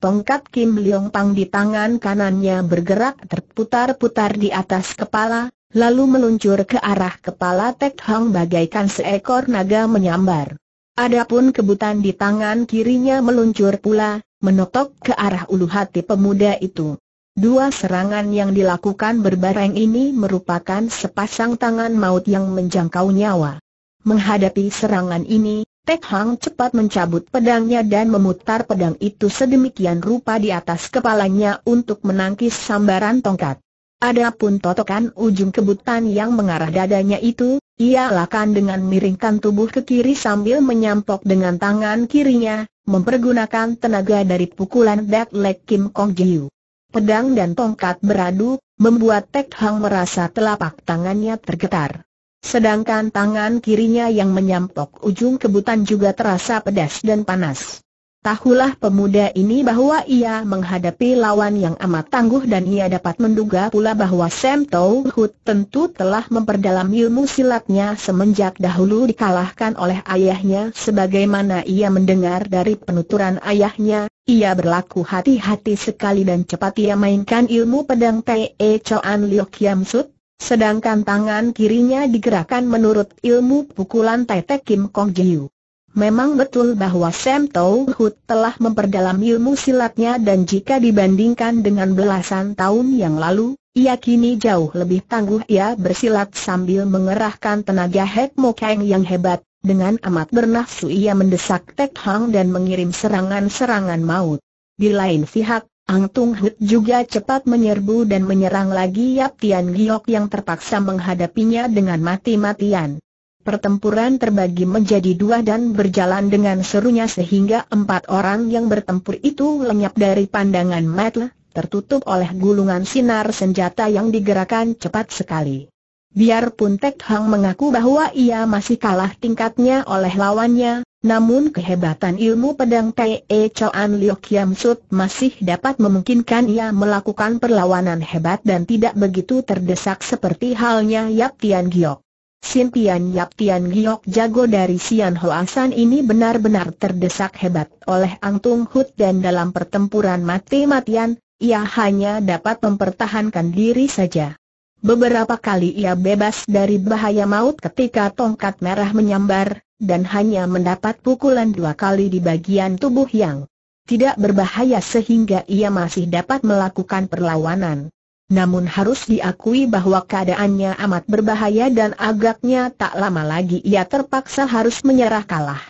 Tongkat Kim Leong Pang di tangan kanannya bergerak terputar-putar di atas kepala, lalu meluncur ke arah kepala Tek Hong bagaikan seekor naga menyambar. Adapun kebutan di tangan kirinya meluncur pula, menotok ke arah ulu hati pemuda itu. Dua serangan yang dilakukan berbareng ini merupakan sepasang tangan maut yang menjangkau nyawa. Menghadapi serangan ini, Tek Hang cepat mencabut pedangnya dan memutar pedang itu sedemikian rupa di atas kepalanya untuk menangkis sambaran tongkat. Adapun totokan ujung kebutan yang mengarah dadanya itu, ia lakukan dengan miringkan tubuh ke kiri sambil menyampok dengan tangan kirinya, mempergunakan tenaga dari pukulan Dek Lek Kim Kong Jiu. Pedang dan tongkat beradu, membuat Tek Hang merasa telapak tangannya tergetar. Sedangkan tangan kirinya yang menyampok ujung kebutan juga terasa pedas dan panas. Tahulah pemuda ini bahwa ia menghadapi lawan yang amat tangguh dan ia dapat menduga pula bahwa Sam Tau Hut tentu telah memperdalam ilmu silatnya semenjak dahulu dikalahkan oleh ayahnya sebagaimana ia mendengar dari penuturan ayahnya, ia berlaku hati-hati sekali dan cepat ia mainkan ilmu pedang T.E. Choan Liu Kiam Sut Sedangkan tangan kirinya digerakkan menurut ilmu pukulan tetek Kim Kong Jiu. Memang betul bahwa Sam Tau Hut telah memperdalam ilmu silatnya dan jika dibandingkan dengan belasan tahun yang lalu, ia kini jauh lebih tangguh ia bersilat sambil mengerahkan tenaga Hek Mo Kang yang hebat, dengan amat bernafsu ia mendesak Tek Hang dan mengirim serangan-serangan maut. Di lain pihak, Ang Tung Hut juga cepat menyerbu dan menyerang lagi Yap Tian Giok yang terpaksa menghadapinya dengan mati-matian. Pertempuran terbagi menjadi dua dan berjalan dengan serunya sehingga empat orang yang bertempur itu lenyap dari pandangan Matle, tertutup oleh gulungan sinar senjata yang digerakkan cepat sekali. Biarpun Tek Hang mengaku bahwa ia masih kalah tingkatnya oleh lawannya, namun kehebatan ilmu pedang Te Choan Liu Kiam Sut masih dapat memungkinkan ia melakukan perlawanan hebat dan tidak begitu terdesak seperti halnya Yap Tian Giok. Tian Yap Tian Giok jago dari Sian Hoasan ini benar-benar terdesak hebat oleh Ang Tung Hut dan dalam pertempuran mati-matian, ia hanya dapat mempertahankan diri saja. Beberapa kali ia bebas dari bahaya maut ketika tongkat merah menyambar, dan hanya mendapat pukulan dua kali di bagian tubuh yang tidak berbahaya sehingga ia masih dapat melakukan perlawanan. Namun harus diakui bahwa keadaannya amat berbahaya dan agaknya tak lama lagi ia terpaksa harus menyerah kalah.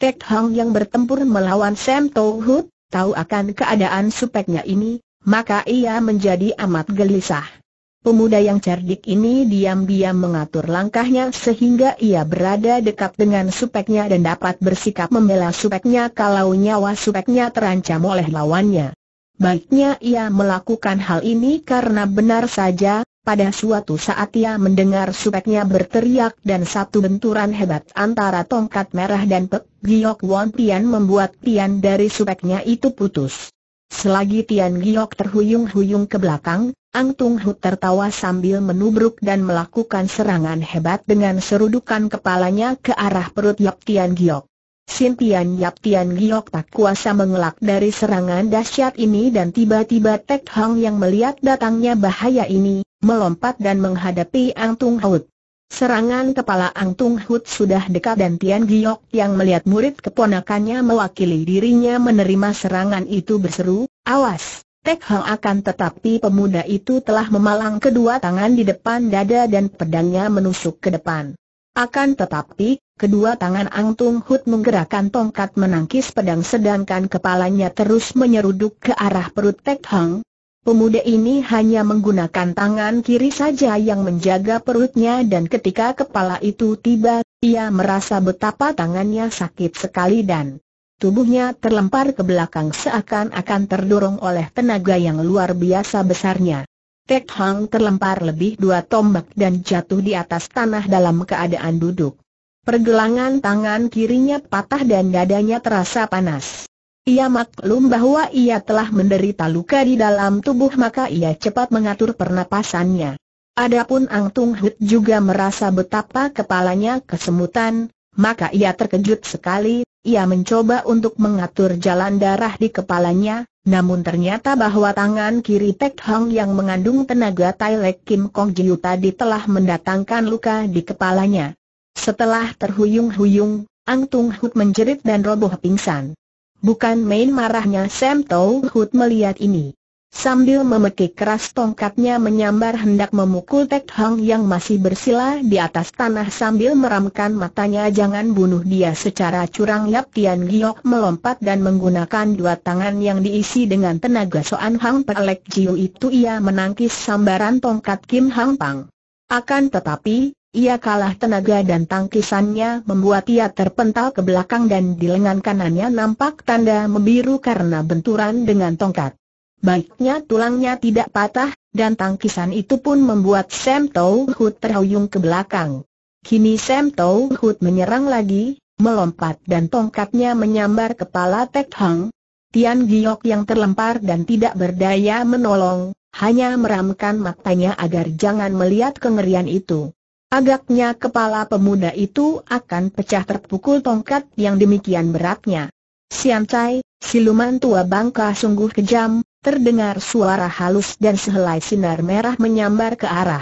Tek Hong yang bertempur melawan Sam Tau Hood, tahu akan keadaan supeknya ini, maka ia menjadi amat gelisah. Pemuda yang cerdik ini diam-diam mengatur langkahnya sehingga ia berada dekat dengan supeknya dan dapat bersikap membela supeknya kalau nyawa supeknya terancam oleh lawannya. Baiknya ia melakukan hal ini karena benar saja, pada suatu saat ia mendengar supeknya berteriak dan satu benturan hebat antara tongkat merah dan Pek Giok Won pian membuat pian dari supeknya itu putus. Selagi pian Giok terhuyung-huyung ke belakang, Ang Tung Hu tertawa sambil menubruk dan melakukan serangan hebat dengan serudukan kepalanya ke arah perut Yap Tian Giok. Sintian Yap Tian Giok tak kuasa mengelak dari serangan dahsyat ini dan tiba-tiba Tek Hang yang melihat datangnya bahaya ini, melompat dan menghadapi Ang Tung Hu. Serangan kepala Ang Tung Hut sudah dekat dan Tian Giok yang melihat murid keponakannya mewakili dirinya menerima serangan itu berseru, awas! Tek Hang akan tetapi pemuda itu telah memalang kedua tangan di depan dada dan pedangnya menusuk ke depan. Akan tetapi, kedua tangan Ang Tung Hut menggerakkan tongkat menangkis pedang sedangkan kepalanya terus menyeruduk ke arah perut Tek Hang. Pemuda ini hanya menggunakan tangan kiri saja yang menjaga perutnya dan ketika kepala itu tiba, ia merasa betapa tangannya sakit sekali dan Tubuhnya terlempar ke belakang seakan-akan terdorong oleh tenaga yang luar biasa besarnya. Tek Hang terlempar lebih dua tombak dan jatuh di atas tanah dalam keadaan duduk. Pergelangan tangan kirinya patah dan dadanya terasa panas. Ia maklum bahwa ia telah menderita luka di dalam tubuh maka ia cepat mengatur pernapasannya. Adapun Ang Tung Hut juga merasa betapa kepalanya kesemutan, maka ia terkejut sekali ia mencoba untuk mengatur jalan darah di kepalanya, namun ternyata bahwa tangan kiri Pek Hong yang mengandung tenaga Tai Lek Kim Kong Jiu tadi telah mendatangkan luka di kepalanya. Setelah terhuyung-huyung, Ang Tung Hut menjerit dan roboh pingsan. Bukan main marahnya Sam Tau Hut melihat ini. Sambil memekik keras tongkatnya menyambar hendak memukul Tek Hong yang masih bersila di atas tanah sambil meramkan matanya jangan bunuh dia secara curang Yap Tian Giok melompat dan menggunakan dua tangan yang diisi dengan tenaga Soan Hang Pelek Jiu itu ia menangkis sambaran tongkat Kim Hang Pang. Akan tetapi, ia kalah tenaga dan tangkisannya membuat ia terpental ke belakang dan di lengan kanannya nampak tanda membiru karena benturan dengan tongkat. Baiknya tulangnya tidak patah, dan tangkisan itu pun membuat Sam Tau Hut terhuyung ke belakang. Kini Sam Tau Hut menyerang lagi, melompat dan tongkatnya menyambar kepala Tek Hang. Tian Giok yang terlempar dan tidak berdaya menolong, hanya meramkan matanya agar jangan melihat kengerian itu. Agaknya kepala pemuda itu akan pecah terpukul tongkat yang demikian beratnya. Sian Chai, siluman tua bangka sungguh kejam, Terdengar suara halus dan sehelai sinar merah menyambar ke arah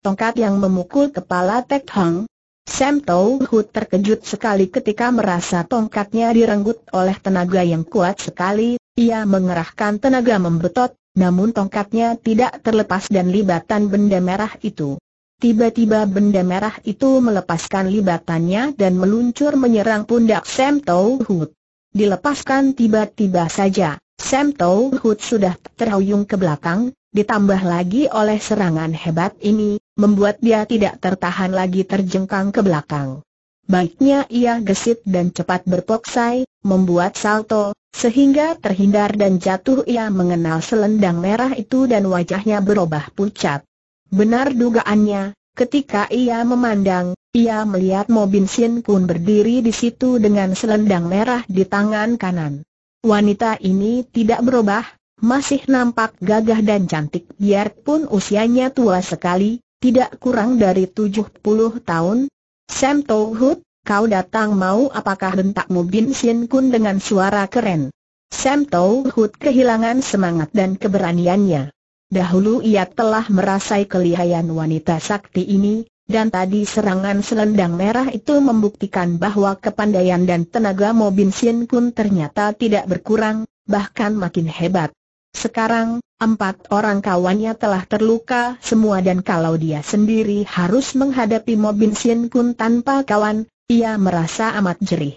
tongkat yang memukul kepala Tek Hong. Sam Tau Hu terkejut sekali ketika merasa tongkatnya direnggut oleh tenaga yang kuat sekali, ia mengerahkan tenaga membetot, namun tongkatnya tidak terlepas dan libatan benda merah itu. Tiba-tiba benda merah itu melepaskan libatannya dan meluncur menyerang pundak Sam Tau Hu. Dilepaskan tiba-tiba saja. Sam Tau sudah terhuyung ke belakang, ditambah lagi oleh serangan hebat ini, membuat dia tidak tertahan lagi terjengkang ke belakang. Baiknya ia gesit dan cepat berpoksai, membuat salto, sehingga terhindar dan jatuh ia mengenal selendang merah itu dan wajahnya berubah pucat. Benar dugaannya, ketika ia memandang, ia melihat Mobin Sin Kun berdiri di situ dengan selendang merah di tangan kanan. Wanita ini tidak berubah, masih nampak gagah dan cantik biarpun usianya tua sekali, tidak kurang dari 70 tahun. Sam Tohut, kau datang mau apakah bentakmu Bin Sin Kun dengan suara keren. Sam Tohut kehilangan semangat dan keberaniannya. Dahulu ia telah merasai kelihayan wanita sakti ini, dan tadi serangan selendang merah itu membuktikan bahwa kepandaian dan tenaga Mo Sin pun ternyata tidak berkurang, bahkan makin hebat. Sekarang, empat orang kawannya telah terluka semua dan kalau dia sendiri harus menghadapi Mo Sin pun tanpa kawan, ia merasa amat jerih.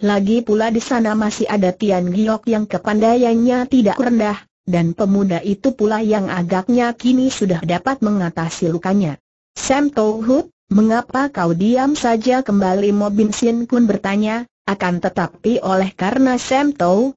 Lagi pula di sana masih ada Tian Giok yang kepandaiannya tidak rendah, dan pemuda itu pula yang agaknya kini sudah dapat mengatasi lukanya. Sam Touhut, mengapa kau diam saja kembali Mo Bin Sin Kun bertanya, akan tetapi oleh karena Sam Tou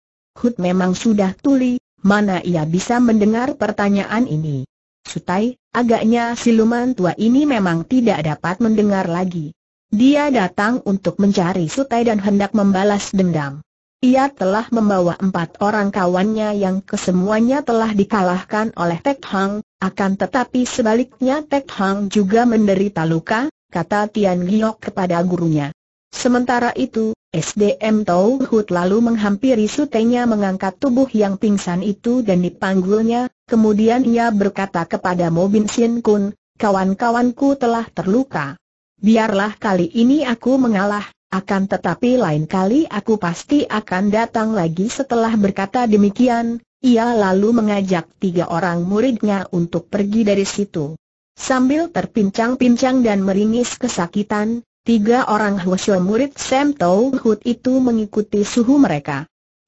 memang sudah tuli, mana ia bisa mendengar pertanyaan ini. Sutai, agaknya siluman tua ini memang tidak dapat mendengar lagi. Dia datang untuk mencari Sutai dan hendak membalas dendam. Ia telah membawa empat orang kawannya yang kesemuanya telah dikalahkan oleh Tek Hang, akan tetapi sebaliknya Tek Hang juga menderita luka, kata Tian Giok kepada gurunya. Sementara itu, SDM Tau Hut lalu menghampiri sutenya mengangkat tubuh yang pingsan itu dan dipanggulnya, kemudian ia berkata kepada Mobin Sin Kun, kawan-kawanku telah terluka. Biarlah kali ini aku mengalah, akan tetapi lain kali aku pasti akan datang lagi setelah berkata demikian, ia lalu mengajak tiga orang muridnya untuk pergi dari situ. Sambil terpincang-pincang dan meringis kesakitan, tiga orang Hwasyo murid Sam Tau Hut itu mengikuti suhu mereka.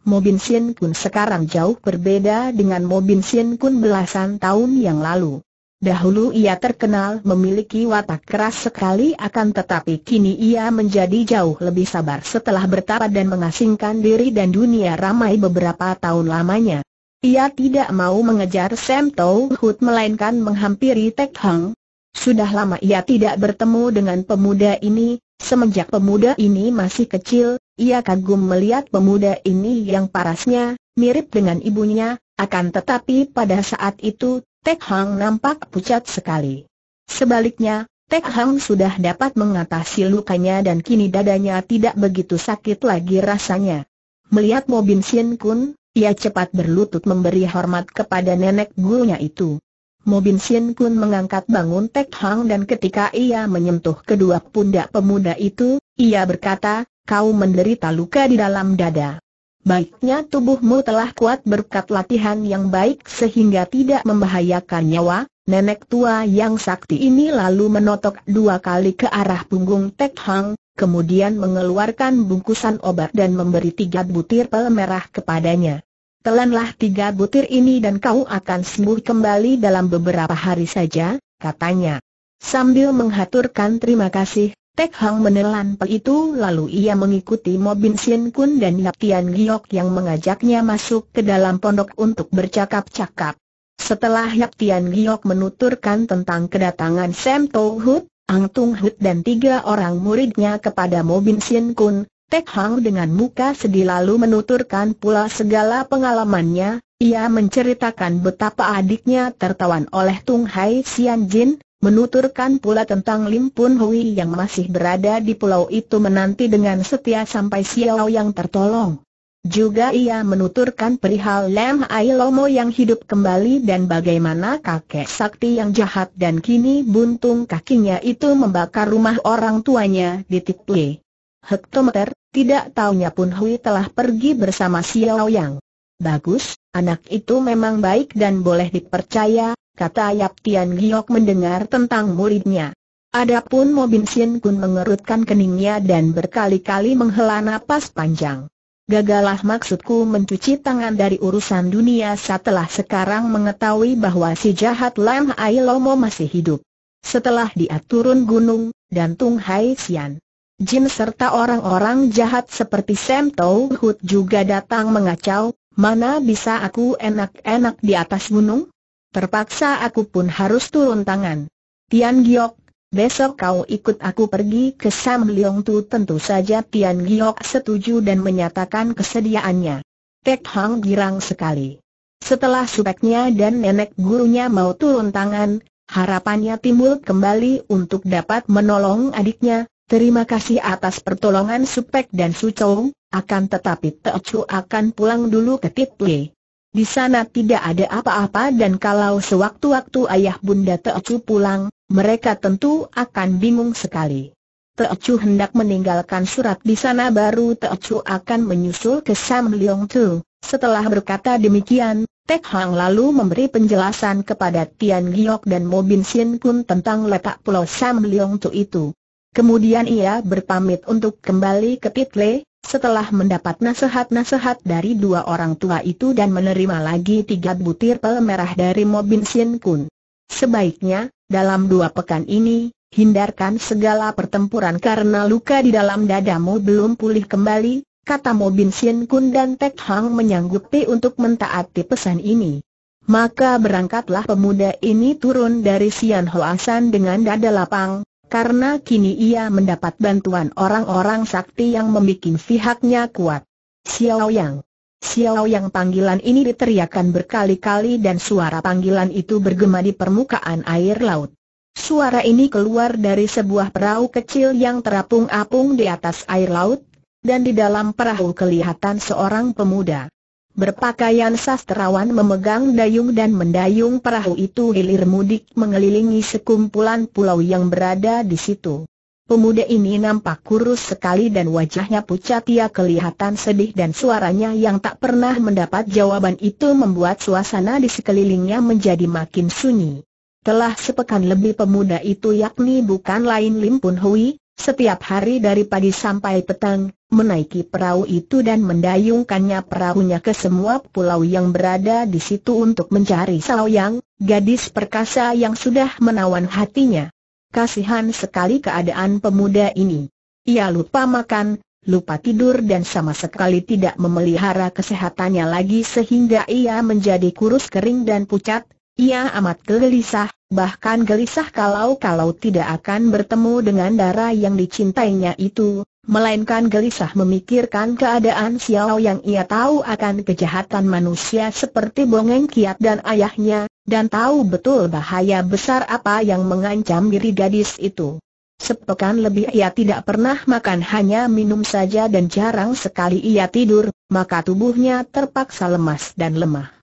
Mobin pun Kun sekarang jauh berbeda dengan Mobin pun Kun belasan tahun yang lalu. Dahulu ia terkenal memiliki watak keras sekali akan tetapi kini ia menjadi jauh lebih sabar setelah bertapa dan mengasingkan diri dan dunia ramai beberapa tahun lamanya. Ia tidak mau mengejar Sam Tau Hood melainkan menghampiri Tek Hang. Sudah lama ia tidak bertemu dengan pemuda ini, semenjak pemuda ini masih kecil, ia kagum melihat pemuda ini yang parasnya, mirip dengan ibunya, akan tetapi pada saat itu Tek Hang nampak pucat sekali. Sebaliknya, Tek Hang sudah dapat mengatasi lukanya dan kini dadanya tidak begitu sakit lagi rasanya. Melihat Bin Sien Kun, ia cepat berlutut memberi hormat kepada nenek gurunya itu. Bin Sien Kun mengangkat bangun Tek Hang dan ketika ia menyentuh kedua pundak pemuda itu, ia berkata, kau menderita luka di dalam dada. Baiknya tubuhmu telah kuat berkat latihan yang baik sehingga tidak membahayakan nyawa, nenek tua yang sakti ini lalu menotok dua kali ke arah punggung Tek Hang, kemudian mengeluarkan bungkusan obat dan memberi tiga butir pel merah kepadanya. Telanlah tiga butir ini dan kau akan sembuh kembali dalam beberapa hari saja, katanya. Sambil menghaturkan terima kasih, Tek Hang menelan pel itu lalu ia mengikuti Mo Bin Sien Kun dan Yap Tian Giok yang mengajaknya masuk ke dalam pondok untuk bercakap-cakap. Setelah Yap Tian Giok menuturkan tentang kedatangan Sam Tau Hut, Ang Tung Hut dan tiga orang muridnya kepada Mo Bin Sien Kun, Tek Hang dengan muka sedih lalu menuturkan pula segala pengalamannya, ia menceritakan betapa adiknya tertawan oleh Tung Hai Sian Jin, Menuturkan pula tentang Lim Pun Hui yang masih berada di pulau itu menanti dengan setia sampai Xiao yang tertolong. Juga ia menuturkan perihal Lam Ai Lomo yang hidup kembali dan bagaimana kakek sakti yang jahat dan kini buntung kakinya itu membakar rumah orang tuanya di Tikwe. Hektometer, tidak taunya Pun Hui telah pergi bersama Xiao Yang. Bagus, anak itu memang baik dan boleh dipercaya, kata Yap Tian Giok mendengar tentang muridnya. Adapun Mo Bin Sien Kun mengerutkan keningnya dan berkali-kali menghela napas panjang. Gagalah maksudku mencuci tangan dari urusan dunia setelah sekarang mengetahui bahwa si jahat Lam Ai Lomo masih hidup. Setelah dia turun gunung, dan Tung Hai Xian. Jin serta orang-orang jahat seperti Sam Tau Hut juga datang mengacau, mana bisa aku enak-enak di atas gunung? Terpaksa aku pun harus turun tangan. Tian Giok, besok kau ikut aku pergi ke Sam Leong Tu tentu saja Tian Giok setuju dan menyatakan kesediaannya. Tek Hang girang sekali. Setelah subeknya dan nenek gurunya mau turun tangan, harapannya timbul kembali untuk dapat menolong adiknya, Terima kasih atas pertolongan Supek dan Sucong, akan tetapi Teocu akan pulang dulu ke Tiple. Di sana tidak ada apa-apa dan kalau sewaktu-waktu ayah bunda Teocu pulang, mereka tentu akan bingung sekali. Teocu hendak meninggalkan surat di sana baru Teocu akan menyusul ke Sam Leong Tu. Setelah berkata demikian, Teck Hang lalu memberi penjelasan kepada Tian Giok dan Mo Bin Sin Kun tentang letak pulau Sam Leong Tu itu. Kemudian ia berpamit untuk kembali ke Pitle, setelah mendapat nasihat-nasihat dari dua orang tua itu dan menerima lagi tiga butir pel merah dari Mobin Sien Kun. Sebaiknya, dalam dua pekan ini, hindarkan segala pertempuran karena luka di dalam dadamu belum pulih kembali, kata Mobin Sien Kun dan Tek Hang menyanggupi untuk mentaati pesan ini. Maka berangkatlah pemuda ini turun dari Sian Hoasan dengan dada lapang, karena kini ia mendapat bantuan orang-orang sakti yang membuat pihaknya kuat. Xiao Yang. Xiao Yang panggilan ini diteriakkan berkali-kali dan suara panggilan itu bergema di permukaan air laut. Suara ini keluar dari sebuah perahu kecil yang terapung-apung di atas air laut, dan di dalam perahu kelihatan seorang pemuda berpakaian sastrawan memegang dayung dan mendayung perahu itu hilir mudik mengelilingi sekumpulan pulau yang berada di situ. Pemuda ini nampak kurus sekali dan wajahnya pucat ia kelihatan sedih dan suaranya yang tak pernah mendapat jawaban itu membuat suasana di sekelilingnya menjadi makin sunyi. Telah sepekan lebih pemuda itu yakni bukan lain Lim Pun Hui, setiap hari dari pagi sampai petang, menaiki perahu itu dan mendayungkannya perahunya ke semua pulau yang berada di situ untuk mencari Saoyang, gadis perkasa yang sudah menawan hatinya. Kasihan sekali keadaan pemuda ini. Ia lupa makan, lupa tidur dan sama sekali tidak memelihara kesehatannya lagi sehingga ia menjadi kurus kering dan pucat, ia amat gelisah, bahkan gelisah kalau-kalau tidak akan bertemu dengan darah yang dicintainya itu, melainkan gelisah memikirkan keadaan Xiao yang ia tahu akan kejahatan manusia seperti Bongeng Kiat dan ayahnya, dan tahu betul bahaya besar apa yang mengancam diri gadis itu. Sepekan lebih ia tidak pernah makan hanya minum saja dan jarang sekali ia tidur, maka tubuhnya terpaksa lemas dan lemah.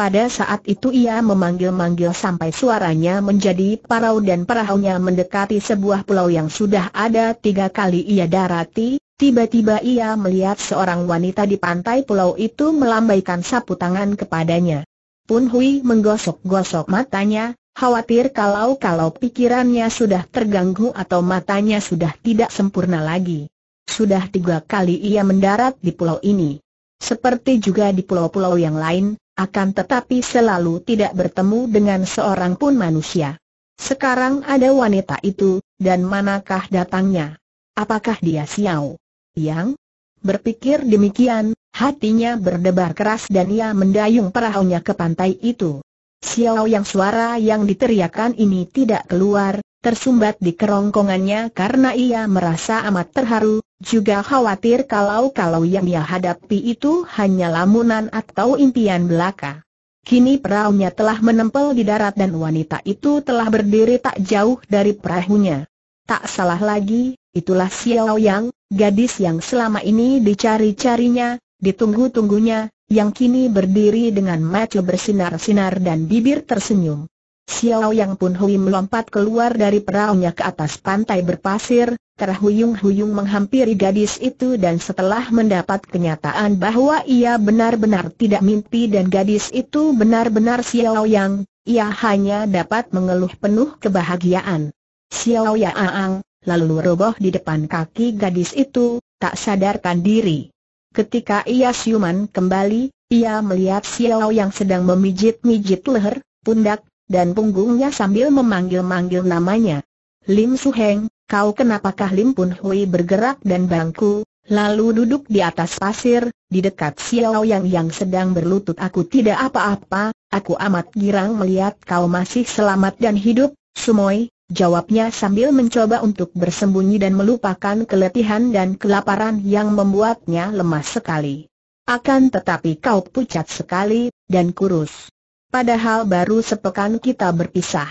Pada saat itu ia memanggil-manggil sampai suaranya menjadi parau dan perahunya mendekati sebuah pulau yang sudah ada tiga kali ia darati, tiba-tiba ia melihat seorang wanita di pantai pulau itu melambaikan sapu tangan kepadanya. Pun Hui menggosok-gosok matanya, khawatir kalau-kalau pikirannya sudah terganggu atau matanya sudah tidak sempurna lagi. Sudah tiga kali ia mendarat di pulau ini. Seperti juga di pulau-pulau yang lain, akan tetapi selalu tidak bertemu dengan seorang pun manusia. Sekarang ada wanita itu, dan manakah datangnya? Apakah dia Xiao? Yang? Berpikir demikian, hatinya berdebar keras dan ia mendayung perahunya ke pantai itu. Xiao yang suara yang diteriakan ini tidak keluar, tersumbat di kerongkongannya karena ia merasa amat terharu, juga khawatir kalau-kalau yang ia hadapi itu hanya lamunan atau impian belaka. Kini perahunya telah menempel di darat dan wanita itu telah berdiri tak jauh dari perahunya. Tak salah lagi, itulah Xiao Yang, gadis yang selama ini dicari-carinya, ditunggu-tunggunya, yang kini berdiri dengan mata bersinar-sinar dan bibir tersenyum. Xiao Yang pun Hui melompat keluar dari peraunya ke atas pantai berpasir, terhuyung-huyung menghampiri gadis itu dan setelah mendapat kenyataan bahwa ia benar-benar tidak mimpi dan gadis itu benar-benar Xiao Yang, ia hanya dapat mengeluh penuh kebahagiaan. Xiao Yang lalu roboh di depan kaki gadis itu, tak sadarkan diri. Ketika ia siuman kembali, ia melihat Xiao Yang sedang memijit-mijit leher, pundak dan punggungnya sambil memanggil-manggil namanya. Lim Su Heng, kau kenapakah Lim Pun Hui bergerak dan bangku, lalu duduk di atas pasir, di dekat Xiao Yang yang sedang berlutut aku tidak apa-apa, aku amat girang melihat kau masih selamat dan hidup, Sumoy, jawabnya sambil mencoba untuk bersembunyi dan melupakan keletihan dan kelaparan yang membuatnya lemas sekali. Akan tetapi kau pucat sekali, dan kurus. Padahal baru sepekan kita berpisah.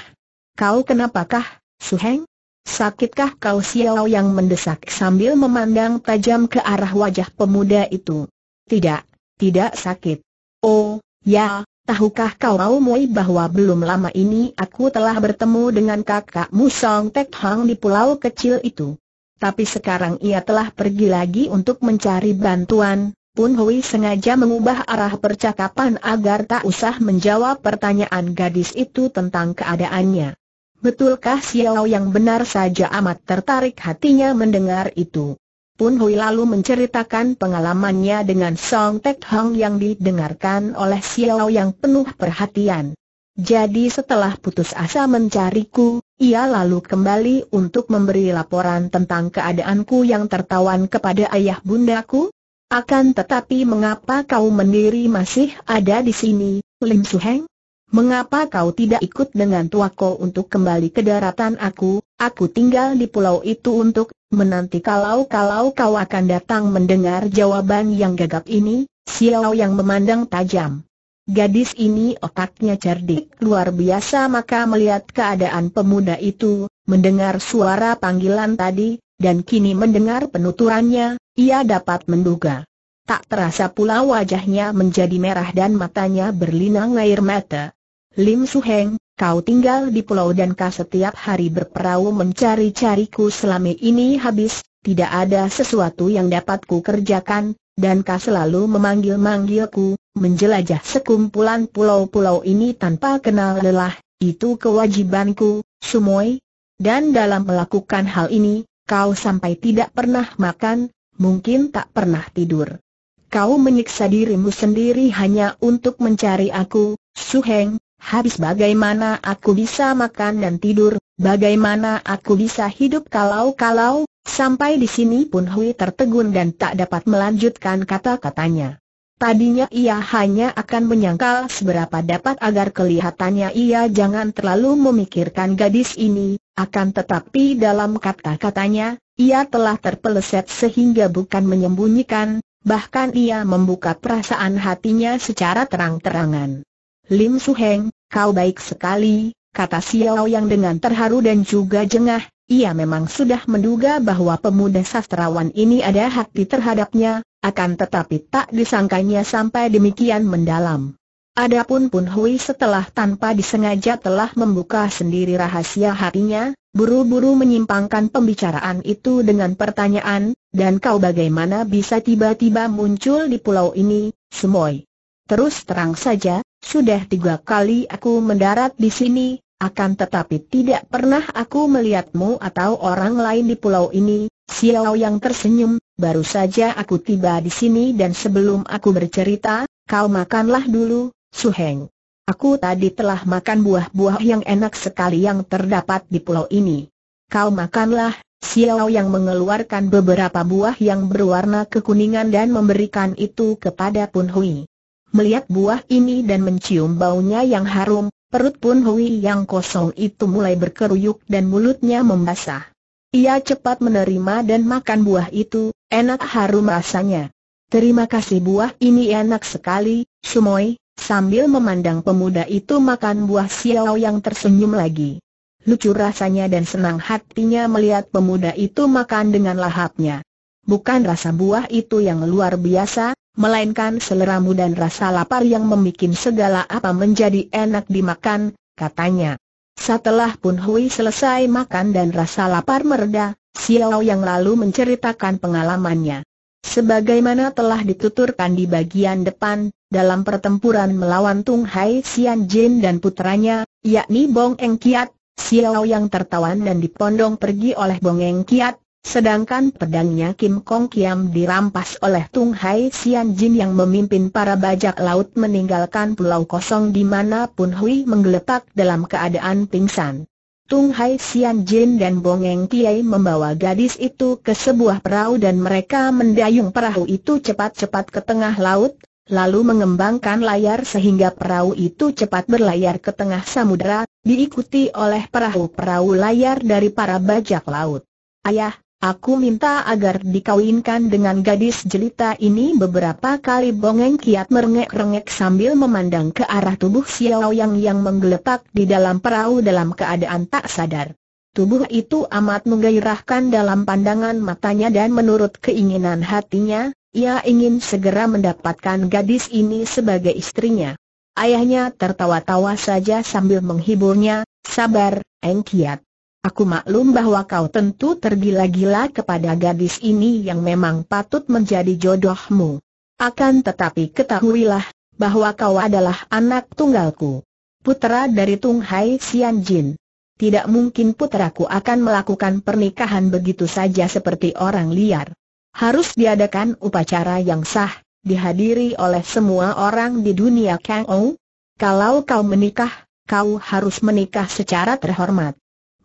Kau kenapakah, Suheng? Sakitkah kau Xiao yang mendesak sambil memandang tajam ke arah wajah pemuda itu? Tidak, tidak sakit. Oh, ya, tahukah kau Mui bahwa belum lama ini aku telah bertemu dengan kakakmu Song Tek Hang di pulau kecil itu. Tapi sekarang ia telah pergi lagi untuk mencari bantuan, pun Hui sengaja mengubah arah percakapan agar tak usah menjawab pertanyaan gadis itu tentang keadaannya. Betulkah Xiao yang benar saja amat tertarik hatinya mendengar itu? Pun Hui lalu menceritakan pengalamannya dengan Song Tek Hong yang didengarkan oleh Xiao yang penuh perhatian. Jadi setelah putus asa mencariku, ia lalu kembali untuk memberi laporan tentang keadaanku yang tertawan kepada ayah bundaku, akan tetapi mengapa kau mendiri masih ada di sini, Lim Heng? Mengapa kau tidak ikut dengan tuaku untuk kembali ke daratan aku? Aku tinggal di pulau itu untuk menanti kalau-kalau kau akan datang mendengar jawaban yang gagap ini, Xiao yang memandang tajam. Gadis ini otaknya cerdik luar biasa maka melihat keadaan pemuda itu, mendengar suara panggilan tadi, dan kini mendengar penuturannya, ia dapat menduga. Tak terasa pula wajahnya menjadi merah dan matanya berlinang air mata. Lim Suheng, kau tinggal di pulau dan kau setiap hari berperahu mencari-cariku selama ini habis, tidak ada sesuatu yang dapat ku kerjakan, dan kau selalu memanggil-manggilku, menjelajah sekumpulan pulau-pulau ini tanpa kenal lelah, itu kewajibanku, Sumoy. Dan dalam melakukan hal ini, Kau sampai tidak pernah makan, mungkin tak pernah tidur. Kau menyiksa dirimu sendiri hanya untuk mencari aku, Heng. habis bagaimana aku bisa makan dan tidur, bagaimana aku bisa hidup kalau-kalau, sampai di sini pun Hui tertegun dan tak dapat melanjutkan kata-katanya. Tadinya ia hanya akan menyangkal seberapa dapat agar kelihatannya ia jangan terlalu memikirkan gadis ini, akan tetapi dalam kata-katanya, ia telah terpeleset sehingga bukan menyembunyikan, bahkan ia membuka perasaan hatinya secara terang-terangan. Lim Su Heng, kau baik sekali, kata Xiao yang dengan terharu dan juga jengah, ia memang sudah menduga bahwa pemuda sastrawan ini ada hati terhadapnya, akan tetapi tak disangkanya sampai demikian mendalam. Adapun Pun Hui setelah tanpa disengaja telah membuka sendiri rahasia hatinya, buru-buru menyimpangkan pembicaraan itu dengan pertanyaan, dan kau bagaimana bisa tiba-tiba muncul di pulau ini, Semoy? Terus terang saja, sudah tiga kali aku mendarat di sini, akan tetapi tidak pernah aku melihatmu atau orang lain di pulau ini, Xiao yang tersenyum, baru saja aku tiba di sini dan sebelum aku bercerita, kau makanlah dulu, Suheng. Aku tadi telah makan buah-buah yang enak sekali yang terdapat di pulau ini. Kau makanlah, Xiao yang mengeluarkan beberapa buah yang berwarna kekuningan dan memberikan itu kepada Pun Hui. Melihat buah ini dan mencium baunya yang harum, perut Pun Hui yang kosong itu mulai berkeruyuk dan mulutnya membasah. Ia cepat menerima dan makan buah itu, enak harum rasanya. Terima kasih buah ini enak sekali, Sumoy, sambil memandang pemuda itu makan buah siau yang tersenyum lagi. Lucu rasanya dan senang hatinya melihat pemuda itu makan dengan lahapnya. Bukan rasa buah itu yang luar biasa, melainkan seleramu dan rasa lapar yang membuat segala apa menjadi enak dimakan, katanya. Setelah Pun Hui selesai makan dan rasa lapar mereda, Xiao yang lalu menceritakan pengalamannya. Sebagaimana telah dituturkan di bagian depan, dalam pertempuran melawan Tung Hai Xian Jin dan putranya, yakni Bong Eng Kiat, Xiao yang tertawan dan dipondong pergi oleh Bong Eng Kiat, Sedangkan pedangnya Kim Kong Kiam dirampas oleh Tung Hai Sian Jin yang memimpin para bajak laut meninggalkan pulau kosong di mana Pun Hui menggeletak dalam keadaan pingsan. Tung Hai Sian Jin dan Bongeng Tiai membawa gadis itu ke sebuah perahu dan mereka mendayung perahu itu cepat-cepat ke tengah laut, lalu mengembangkan layar sehingga perahu itu cepat berlayar ke tengah samudera, diikuti oleh perahu-perahu layar dari para bajak laut. Ayah, Aku minta agar dikawinkan dengan gadis jelita ini beberapa kali bongeng kiat merengek-rengek sambil memandang ke arah tubuh Xiao Yang yang menggeletak di dalam perahu dalam keadaan tak sadar. Tubuh itu amat menggairahkan dalam pandangan matanya dan menurut keinginan hatinya, ia ingin segera mendapatkan gadis ini sebagai istrinya. Ayahnya tertawa-tawa saja sambil menghiburnya, sabar, Engkiat. Aku maklum bahwa kau tentu tergila-gila kepada gadis ini yang memang patut menjadi jodohmu. Akan tetapi ketahuilah, bahwa kau adalah anak tunggalku. putra dari Tung Hai Xian Jin. Tidak mungkin putraku akan melakukan pernikahan begitu saja seperti orang liar. Harus diadakan upacara yang sah, dihadiri oleh semua orang di dunia Kang Ou. Kalau kau menikah, kau harus menikah secara terhormat.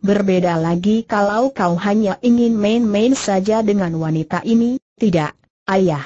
Berbeda lagi kalau kau hanya ingin main-main saja dengan wanita ini, tidak, ayah.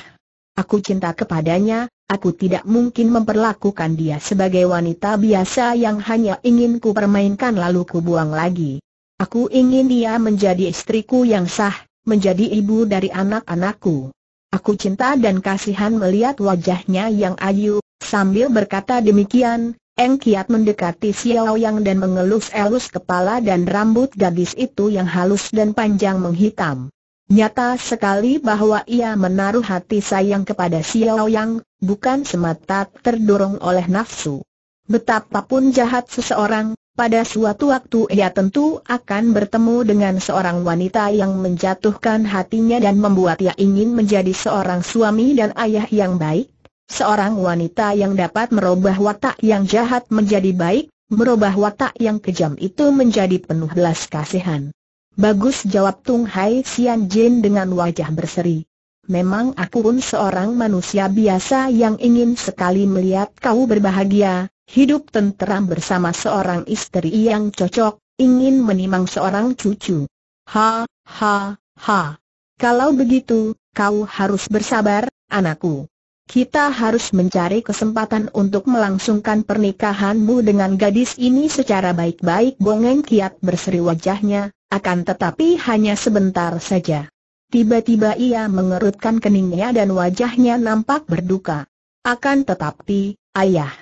Aku cinta kepadanya, aku tidak mungkin memperlakukan dia sebagai wanita biasa yang hanya ingin ku permainkan lalu ku buang lagi. Aku ingin dia menjadi istriku yang sah, menjadi ibu dari anak-anakku. Aku cinta dan kasihan melihat wajahnya yang ayu, sambil berkata demikian, Eng Kiat mendekati Xiao Yang dan mengelus-elus kepala dan rambut gadis itu yang halus dan panjang menghitam. Nyata sekali bahwa ia menaruh hati sayang kepada Xiao Yang, bukan semata terdorong oleh nafsu. Betapapun jahat seseorang, pada suatu waktu ia tentu akan bertemu dengan seorang wanita yang menjatuhkan hatinya dan membuat ia ingin menjadi seorang suami dan ayah yang baik. Seorang wanita yang dapat merubah watak yang jahat menjadi baik, merubah watak yang kejam itu menjadi penuh belas kasihan. Bagus jawab Tung Hai Sian Jin dengan wajah berseri. Memang aku pun seorang manusia biasa yang ingin sekali melihat kau berbahagia, hidup tenteram bersama seorang istri yang cocok, ingin menimang seorang cucu. Ha, ha, ha. Kalau begitu, kau harus bersabar, anakku. Kita harus mencari kesempatan untuk melangsungkan pernikahanmu dengan gadis ini secara baik-baik Bongeng kiat berseri wajahnya, akan tetapi hanya sebentar saja. Tiba-tiba ia mengerutkan keningnya dan wajahnya nampak berduka. Akan tetapi, ayah.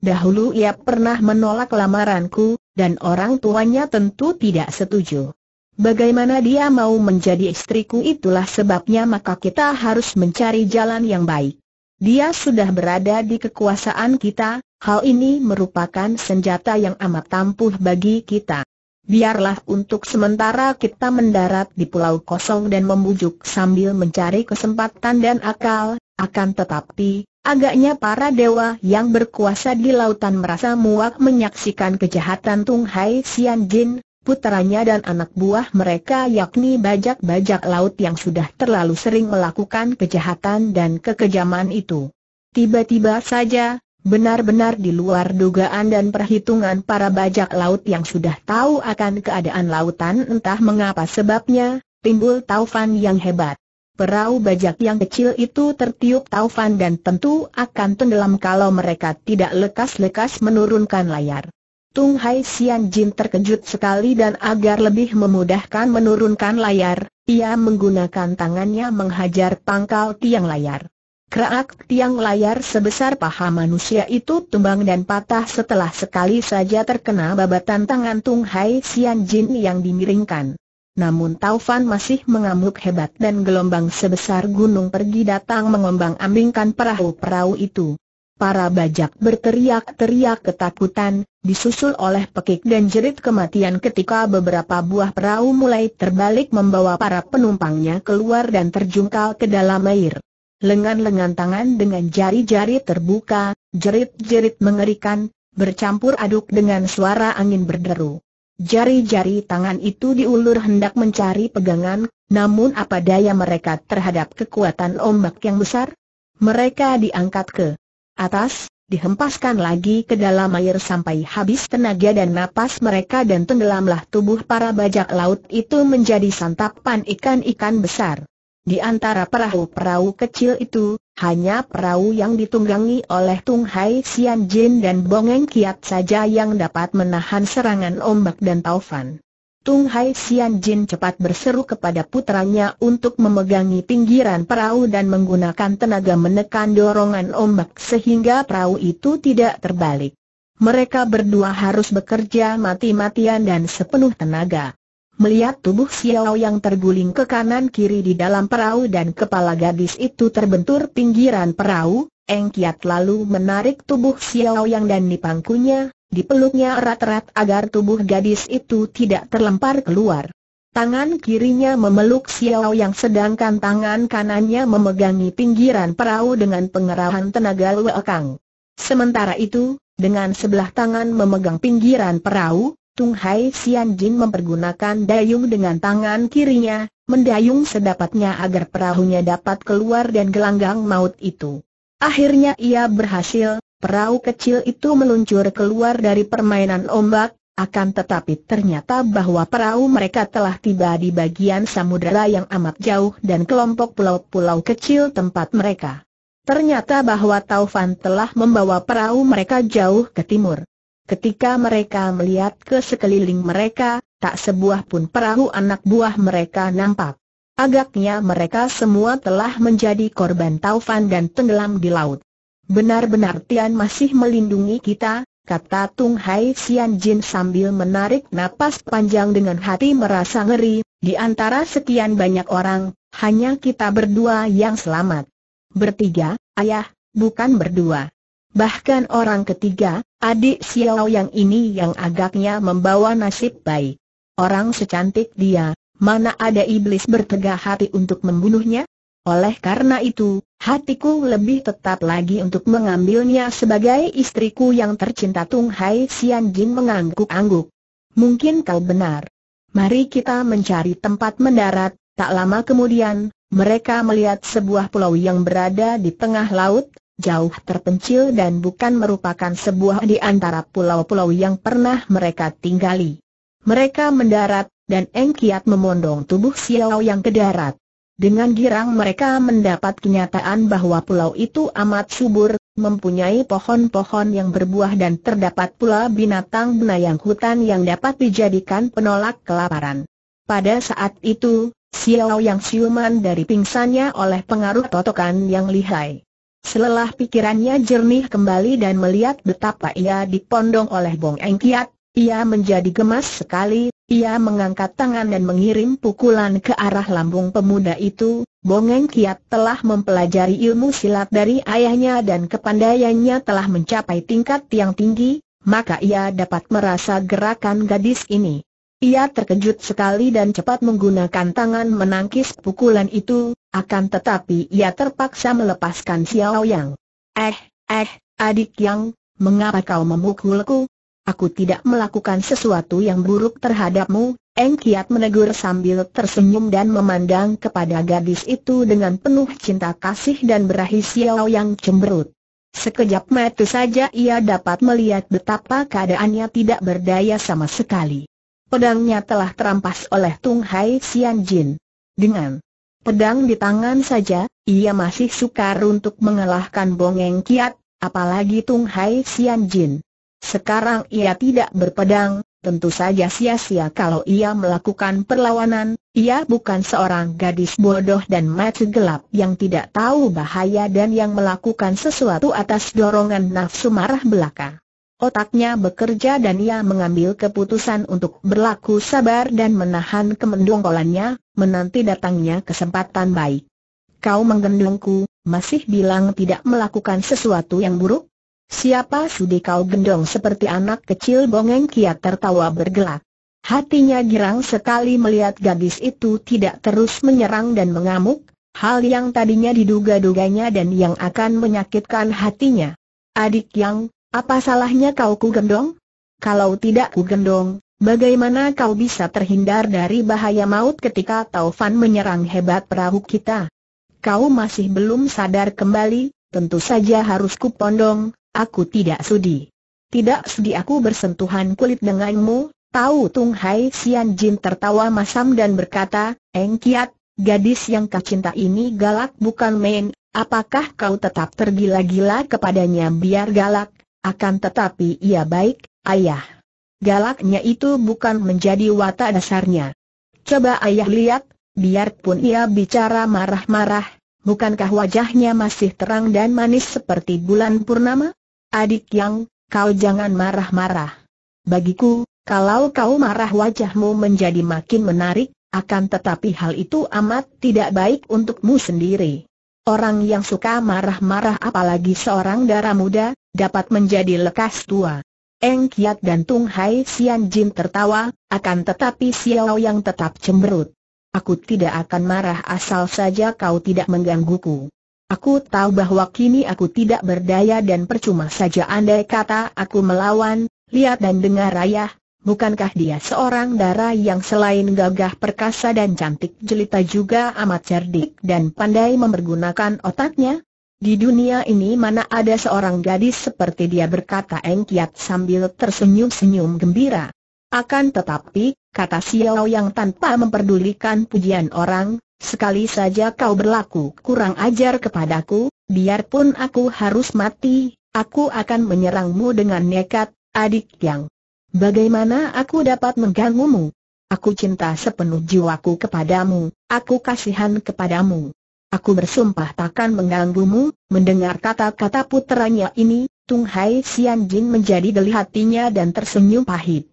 Dahulu ia pernah menolak lamaranku, dan orang tuanya tentu tidak setuju. Bagaimana dia mau menjadi istriku itulah sebabnya maka kita harus mencari jalan yang baik. Dia sudah berada di kekuasaan kita, hal ini merupakan senjata yang amat tampuh bagi kita. Biarlah untuk sementara kita mendarat di pulau kosong dan membujuk sambil mencari kesempatan dan akal, akan tetapi, agaknya para dewa yang berkuasa di lautan merasa muak menyaksikan kejahatan Tung Hai Sian Jin, putranya dan anak buah mereka yakni bajak-bajak laut yang sudah terlalu sering melakukan kejahatan dan kekejaman itu. Tiba-tiba saja, benar-benar di luar dugaan dan perhitungan para bajak laut yang sudah tahu akan keadaan lautan entah mengapa sebabnya, timbul taufan yang hebat. Perahu bajak yang kecil itu tertiup taufan dan tentu akan tenggelam kalau mereka tidak lekas-lekas menurunkan layar. Tung Hai Sian Jin terkejut sekali dan agar lebih memudahkan menurunkan layar, ia menggunakan tangannya menghajar pangkal tiang layar. Kerak tiang layar sebesar paha manusia itu tumbang dan patah setelah sekali saja terkena babatan tangan Tung Hai Sian Jin yang dimiringkan. Namun Taufan masih mengamuk hebat dan gelombang sebesar gunung pergi datang mengombang-ambingkan perahu-perahu itu. Para bajak berteriak-teriak ketakutan, disusul oleh pekik dan jerit kematian ketika beberapa buah perahu mulai terbalik membawa para penumpangnya keluar dan terjungkal ke dalam air. Lengan-lengan tangan dengan jari-jari terbuka, jerit-jerit mengerikan, bercampur aduk dengan suara angin berderu. Jari-jari tangan itu diulur hendak mencari pegangan, namun apa daya mereka terhadap kekuatan ombak yang besar? Mereka diangkat ke atas, dihempaskan lagi ke dalam air sampai habis tenaga dan napas mereka dan tenggelamlah tubuh para bajak laut itu menjadi santapan ikan-ikan besar. Di antara perahu-perahu kecil itu, hanya perahu yang ditunggangi oleh Tung Hai Xian Jin dan Bongeng Kiat saja yang dapat menahan serangan ombak dan taufan. Tung Hai Xian Jin cepat berseru kepada putranya untuk memegangi pinggiran perahu dan menggunakan tenaga menekan dorongan ombak sehingga perahu itu tidak terbalik. Mereka berdua harus bekerja mati-matian dan sepenuh tenaga. Melihat tubuh Xiao yang terguling ke kanan kiri di dalam perahu dan kepala gadis itu terbentur pinggiran perahu, Eng Kiat lalu menarik tubuh Xiao yang dan dipangkunya. Dipeluknya erat-erat agar tubuh gadis itu tidak terlempar keluar. Tangan kirinya memeluk Xiao yang sedangkan tangan kanannya memegangi pinggiran perahu dengan pengerahan tenaga Luekang. Sementara itu, dengan sebelah tangan memegang pinggiran perahu, Tung Hai Xian Jin mempergunakan dayung dengan tangan kirinya, mendayung sedapatnya agar perahunya dapat keluar dan gelanggang maut itu. Akhirnya ia berhasil, Perahu kecil itu meluncur keluar dari permainan ombak, akan tetapi ternyata bahwa perahu mereka telah tiba di bagian samudera yang amat jauh dan kelompok pulau-pulau kecil tempat mereka. Ternyata bahwa Taufan telah membawa perahu mereka jauh ke timur. Ketika mereka melihat ke sekeliling mereka, tak sebuah pun perahu anak buah mereka nampak. Agaknya mereka semua telah menjadi korban Taufan dan tenggelam di laut. Benar-benar Tian masih melindungi kita, kata Tung Hai Xian Jin sambil menarik napas panjang dengan hati merasa ngeri, di antara sekian banyak orang, hanya kita berdua yang selamat. Bertiga, ayah, bukan berdua. Bahkan orang ketiga, adik Xiao yang ini yang agaknya membawa nasib baik. Orang secantik dia, mana ada iblis bertegah hati untuk membunuhnya? Oleh karena itu, hatiku lebih tetap lagi untuk mengambilnya sebagai istriku yang tercinta Tung Hai Sian Jin mengangguk-angguk. Mungkin kau benar. Mari kita mencari tempat mendarat, tak lama kemudian, mereka melihat sebuah pulau yang berada di tengah laut, jauh terpencil dan bukan merupakan sebuah di antara pulau-pulau yang pernah mereka tinggali. Mereka mendarat, dan Eng Kiat memondong tubuh Xiao yang ke darat. Dengan girang mereka mendapat kenyataan bahwa pulau itu amat subur, mempunyai pohon-pohon yang berbuah dan terdapat pula binatang benayang hutan yang dapat dijadikan penolak kelaparan. Pada saat itu, Xiao Yang siuman dari pingsannya oleh pengaruh totokan yang lihai. Selelah pikirannya jernih kembali dan melihat betapa ia dipondong oleh Bong Engkiat, ia menjadi gemas sekali, ia mengangkat tangan dan mengirim pukulan ke arah lambung pemuda itu, Bongeng Kiat telah mempelajari ilmu silat dari ayahnya dan kepandaiannya telah mencapai tingkat yang tinggi, maka ia dapat merasa gerakan gadis ini. Ia terkejut sekali dan cepat menggunakan tangan menangkis pukulan itu, akan tetapi ia terpaksa melepaskan Xiao Yang. Eh, eh, adik Yang, mengapa kau memukulku? aku tidak melakukan sesuatu yang buruk terhadapmu, Eng Kiat menegur sambil tersenyum dan memandang kepada gadis itu dengan penuh cinta kasih dan berahi siau yang cemberut. Sekejap mata saja ia dapat melihat betapa keadaannya tidak berdaya sama sekali. Pedangnya telah terampas oleh Tung Hai Xian Jin. Dengan pedang di tangan saja, ia masih sukar untuk mengalahkan Bong Eng Kiat, apalagi Tung Hai Xian Jin. Sekarang ia tidak berpedang, tentu saja sia-sia kalau ia melakukan perlawanan, ia bukan seorang gadis bodoh dan mati gelap yang tidak tahu bahaya dan yang melakukan sesuatu atas dorongan nafsu marah belaka. Otaknya bekerja dan ia mengambil keputusan untuk berlaku sabar dan menahan kemendungkolannya, menanti datangnya kesempatan baik. Kau menggendongku, masih bilang tidak melakukan sesuatu yang buruk? Siapa sudi kau gendong seperti anak kecil bongeng kiat tertawa bergelak. Hatinya girang sekali melihat gadis itu tidak terus menyerang dan mengamuk, hal yang tadinya diduga-duganya dan yang akan menyakitkan hatinya. Adik yang, apa salahnya kau ku gendong? Kalau tidak ku gendong, bagaimana kau bisa terhindar dari bahaya maut ketika Taufan menyerang hebat perahu kita? Kau masih belum sadar kembali, tentu saja harus pondong. Aku tidak sudi. Tidak sudi aku bersentuhan kulit denganmu, tahu Tung Hai Sian Jin tertawa masam dan berkata, Eng Kiat, gadis yang kau cinta ini galak bukan main, apakah kau tetap tergila-gila kepadanya biar galak, akan tetapi ia baik, ayah. Galaknya itu bukan menjadi watak dasarnya. Coba ayah lihat, biarpun ia bicara marah-marah, bukankah wajahnya masih terang dan manis seperti bulan purnama? Adik yang, kau jangan marah-marah. Bagiku, kalau kau marah wajahmu menjadi makin menarik, akan tetapi hal itu amat tidak baik untukmu sendiri. Orang yang suka marah-marah apalagi seorang darah muda, dapat menjadi lekas tua. Eng Kiat dan Tung Hai Sian Jin tertawa, akan tetapi Xiao yang tetap cemberut. Aku tidak akan marah asal saja kau tidak menggangguku. Aku tahu bahwa kini aku tidak berdaya dan percuma saja andai kata aku melawan, lihat dan dengar ayah, bukankah dia seorang darah yang selain gagah perkasa dan cantik jelita juga amat cerdik dan pandai mempergunakan otaknya? Di dunia ini mana ada seorang gadis seperti dia berkata Engkiat sambil tersenyum-senyum gembira. Akan tetapi, kata Xiao yang tanpa memperdulikan pujian orang, Sekali saja kau berlaku kurang ajar kepadaku, biarpun aku harus mati, aku akan menyerangmu dengan nekat, adik yang. Bagaimana aku dapat mengganggumu? Aku cinta sepenuh jiwaku kepadamu, aku kasihan kepadamu. Aku bersumpah takkan mengganggumu, mendengar kata-kata putranya ini, Tung Hai Sian Jin menjadi geli hatinya dan tersenyum pahit.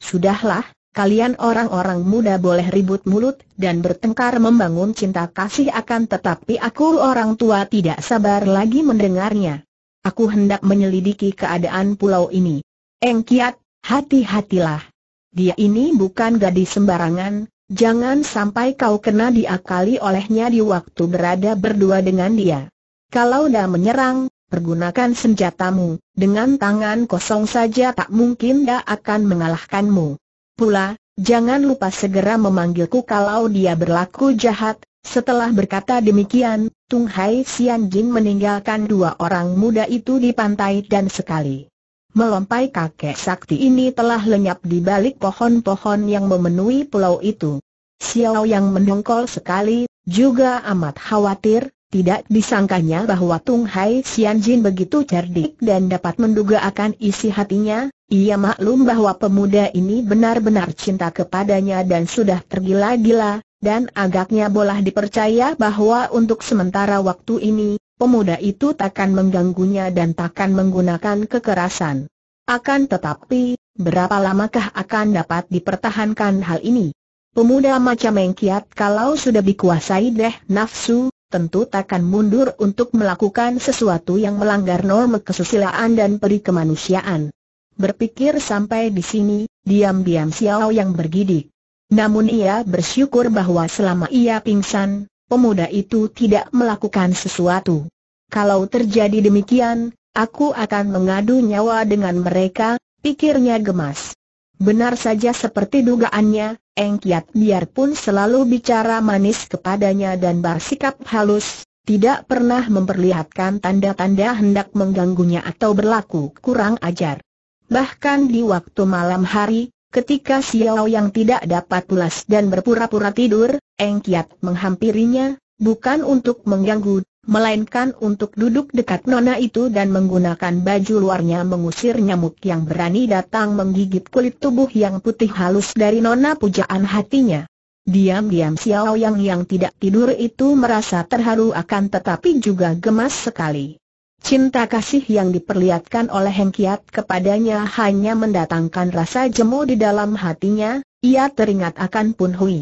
Sudahlah, Kalian orang-orang muda boleh ribut mulut dan bertengkar membangun cinta kasih akan tetapi aku orang tua tidak sabar lagi mendengarnya. Aku hendak menyelidiki keadaan pulau ini. Engkiat, hati-hatilah. Dia ini bukan gadis sembarangan, jangan sampai kau kena diakali olehnya di waktu berada berdua dengan dia. Kalau dah menyerang, pergunakan senjatamu, dengan tangan kosong saja tak mungkin dia akan mengalahkanmu. Pula, jangan lupa segera memanggilku kalau dia berlaku jahat. Setelah berkata demikian, Tung Hai Sian Jin meninggalkan dua orang muda itu di pantai dan sekali melompai kakek sakti ini telah lenyap di balik pohon-pohon yang memenuhi pulau itu. Xiao yang mendongkol sekali, juga amat khawatir, tidak disangkanya bahwa Tung Hai Jin begitu cerdik dan dapat menduga akan isi hatinya, ia maklum bahwa pemuda ini benar-benar cinta kepadanya dan sudah tergila-gila, dan agaknya boleh dipercaya bahwa untuk sementara waktu ini, pemuda itu takkan mengganggunya dan takkan menggunakan kekerasan. Akan tetapi, berapa lamakah akan dapat dipertahankan hal ini? Pemuda macam yang kiat kalau sudah dikuasai deh nafsu, tentu takkan mundur untuk melakukan sesuatu yang melanggar norma kesusilaan dan peri kemanusiaan. Berpikir sampai di sini, diam-diam Xiao yang bergidik. Namun ia bersyukur bahwa selama ia pingsan, pemuda itu tidak melakukan sesuatu. Kalau terjadi demikian, aku akan mengadu nyawa dengan mereka, pikirnya gemas. Benar saja seperti dugaannya, Eng Kiat biarpun selalu bicara manis kepadanya dan bersikap halus, tidak pernah memperlihatkan tanda-tanda hendak mengganggunya atau berlaku kurang ajar. Bahkan di waktu malam hari, ketika Xiao yang tidak dapat pulas dan berpura-pura tidur, Eng Kiat menghampirinya, bukan untuk mengganggu, melainkan untuk duduk dekat nona itu dan menggunakan baju luarnya mengusir nyamuk yang berani datang menggigit kulit tubuh yang putih halus dari nona pujaan hatinya. Diam-diam Xiao Yang yang tidak tidur itu merasa terharu akan tetapi juga gemas sekali. Cinta kasih yang diperlihatkan oleh Heng Kiat kepadanya hanya mendatangkan rasa jemu di dalam hatinya, ia teringat akan Pun Hui.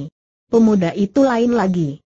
Pemuda itu lain lagi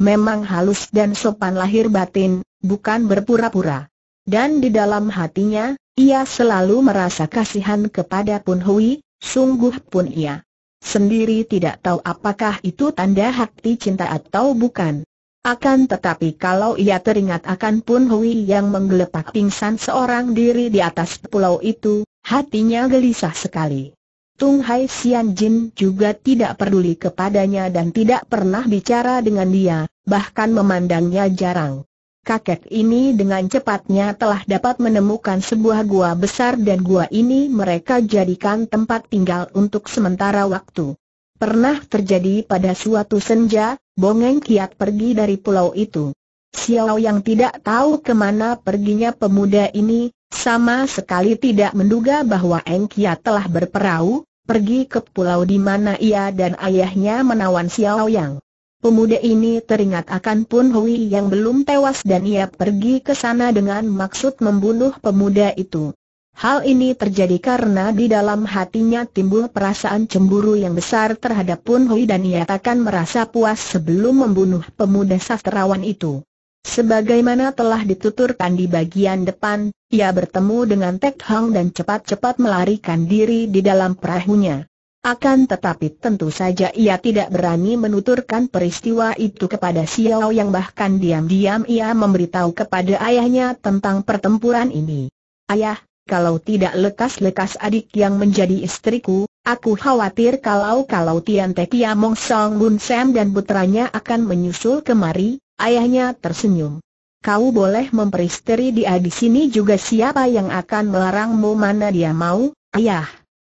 memang halus dan sopan lahir batin, bukan berpura-pura. Dan di dalam hatinya, ia selalu merasa kasihan kepada Pun Hui, sungguh pun ia sendiri tidak tahu apakah itu tanda hati cinta atau bukan. Akan tetapi kalau ia teringat akan Pun Hui yang menggelepak pingsan seorang diri di atas pulau itu, hatinya gelisah sekali. Tung Hai Xian Jin juga tidak peduli kepadanya dan tidak pernah bicara dengan dia, bahkan memandangnya jarang. Kakek ini dengan cepatnya telah dapat menemukan sebuah gua besar dan gua ini mereka jadikan tempat tinggal untuk sementara waktu. Pernah terjadi pada suatu senja, Bongeng Kiat pergi dari pulau itu. Xiao yang tidak tahu kemana perginya pemuda ini, sama sekali tidak menduga bahwa Eng Kiat telah berperahu, pergi ke pulau di mana ia dan ayahnya menawan Xiao Yang. Pemuda ini teringat akan Pun Hui yang belum tewas dan ia pergi ke sana dengan maksud membunuh pemuda itu. Hal ini terjadi karena di dalam hatinya timbul perasaan cemburu yang besar terhadap Pun Hui dan ia takkan merasa puas sebelum membunuh pemuda sastrawan itu. Sebagaimana telah dituturkan di bagian depan, ia bertemu dengan Tek Hang dan cepat-cepat melarikan diri di dalam perahunya. Akan tetapi tentu saja ia tidak berani menuturkan peristiwa itu kepada Xiao yang bahkan diam-diam ia memberitahu kepada ayahnya tentang pertempuran ini. Ayah, kalau tidak lekas-lekas adik yang menjadi istriku, aku khawatir kalau-kalau Tian Te Kiamong Song Bun Sam dan putranya akan menyusul kemari, Ayahnya tersenyum. Kau boleh memperisteri dia di sini juga siapa yang akan melarangmu mana dia mau, ayah.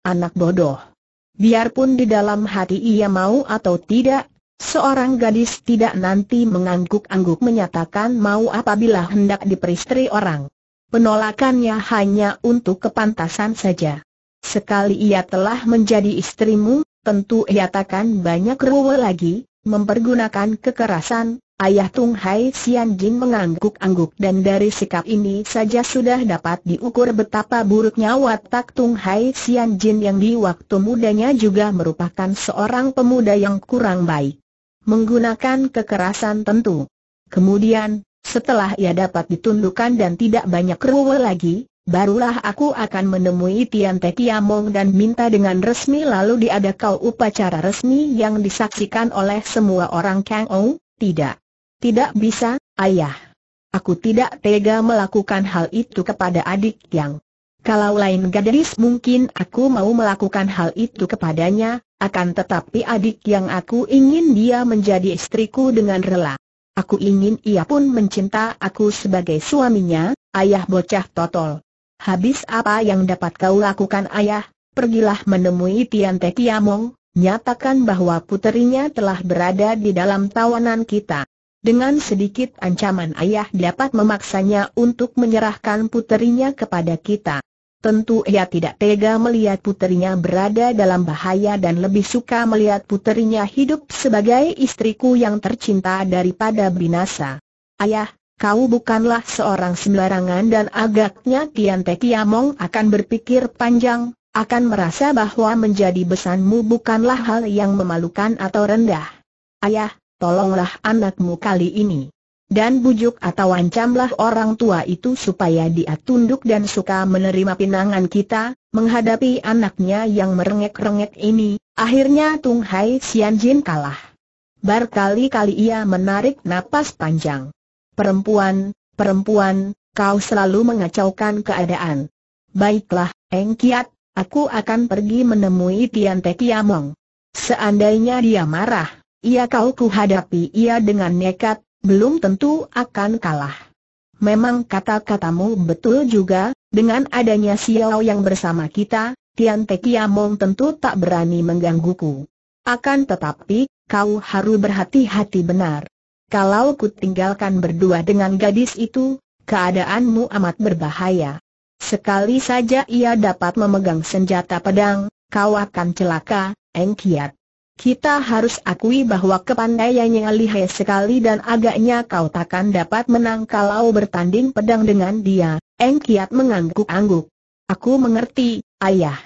Anak bodoh. Biarpun di dalam hati ia mau atau tidak, seorang gadis tidak nanti mengangguk-angguk menyatakan mau apabila hendak diperisteri orang. Penolakannya hanya untuk kepantasan saja. Sekali ia telah menjadi istrimu, tentu ia takkan banyak ruwe lagi, mempergunakan kekerasan, Ayah Tung Hai Sian Jin mengangguk-angguk dan dari sikap ini saja sudah dapat diukur betapa buruknya watak Tung Hai Sian Jin yang di waktu mudanya juga merupakan seorang pemuda yang kurang baik. Menggunakan kekerasan tentu. Kemudian, setelah ia dapat ditundukkan dan tidak banyak ruwe lagi, barulah aku akan menemui Tian Te Tiamong dan minta dengan resmi lalu diadakau upacara resmi yang disaksikan oleh semua orang Kang Ou, tidak. Tidak bisa, ayah. Aku tidak tega melakukan hal itu kepada adik yang. Kalau lain gadis mungkin aku mau melakukan hal itu kepadanya, akan tetapi adik yang aku ingin dia menjadi istriku dengan rela. Aku ingin ia pun mencinta aku sebagai suaminya, ayah bocah totol. Habis apa yang dapat kau lakukan ayah, pergilah menemui Tian Te Kiamong, nyatakan bahwa puterinya telah berada di dalam tawanan kita. Dengan sedikit ancaman ayah dapat memaksanya untuk menyerahkan puterinya kepada kita. Tentu ia tidak tega melihat puterinya berada dalam bahaya dan lebih suka melihat puterinya hidup sebagai istriku yang tercinta daripada binasa. Ayah, kau bukanlah seorang sembarangan dan agaknya Kian Te Kiamong akan berpikir panjang, akan merasa bahwa menjadi besanmu bukanlah hal yang memalukan atau rendah. Ayah, tolonglah anakmu kali ini. Dan bujuk atau ancamlah orang tua itu supaya dia tunduk dan suka menerima pinangan kita, menghadapi anaknya yang merengek-rengek ini, akhirnya Tung Hai Jin kalah. Berkali-kali ia menarik napas panjang. Perempuan, perempuan, kau selalu mengacaukan keadaan. Baiklah, Eng Kiat, aku akan pergi menemui Tian Te Kiamong. Seandainya dia marah, ia kau kuhadapi ia dengan nekat, belum tentu akan kalah. Memang kata-katamu betul juga, dengan adanya Xiao yang bersama kita, Tian Te Kiamong tentu tak berani menggangguku. Akan tetapi, kau harus berhati-hati benar. Kalau ku tinggalkan berdua dengan gadis itu, keadaanmu amat berbahaya. Sekali saja ia dapat memegang senjata pedang, kau akan celaka, Engkiat. Kita harus akui bahwa kepandaiannya lihai sekali dan agaknya kau takkan dapat menang kalau bertanding pedang dengan dia. Eng Kiat mengangguk-angguk. Aku mengerti, ayah.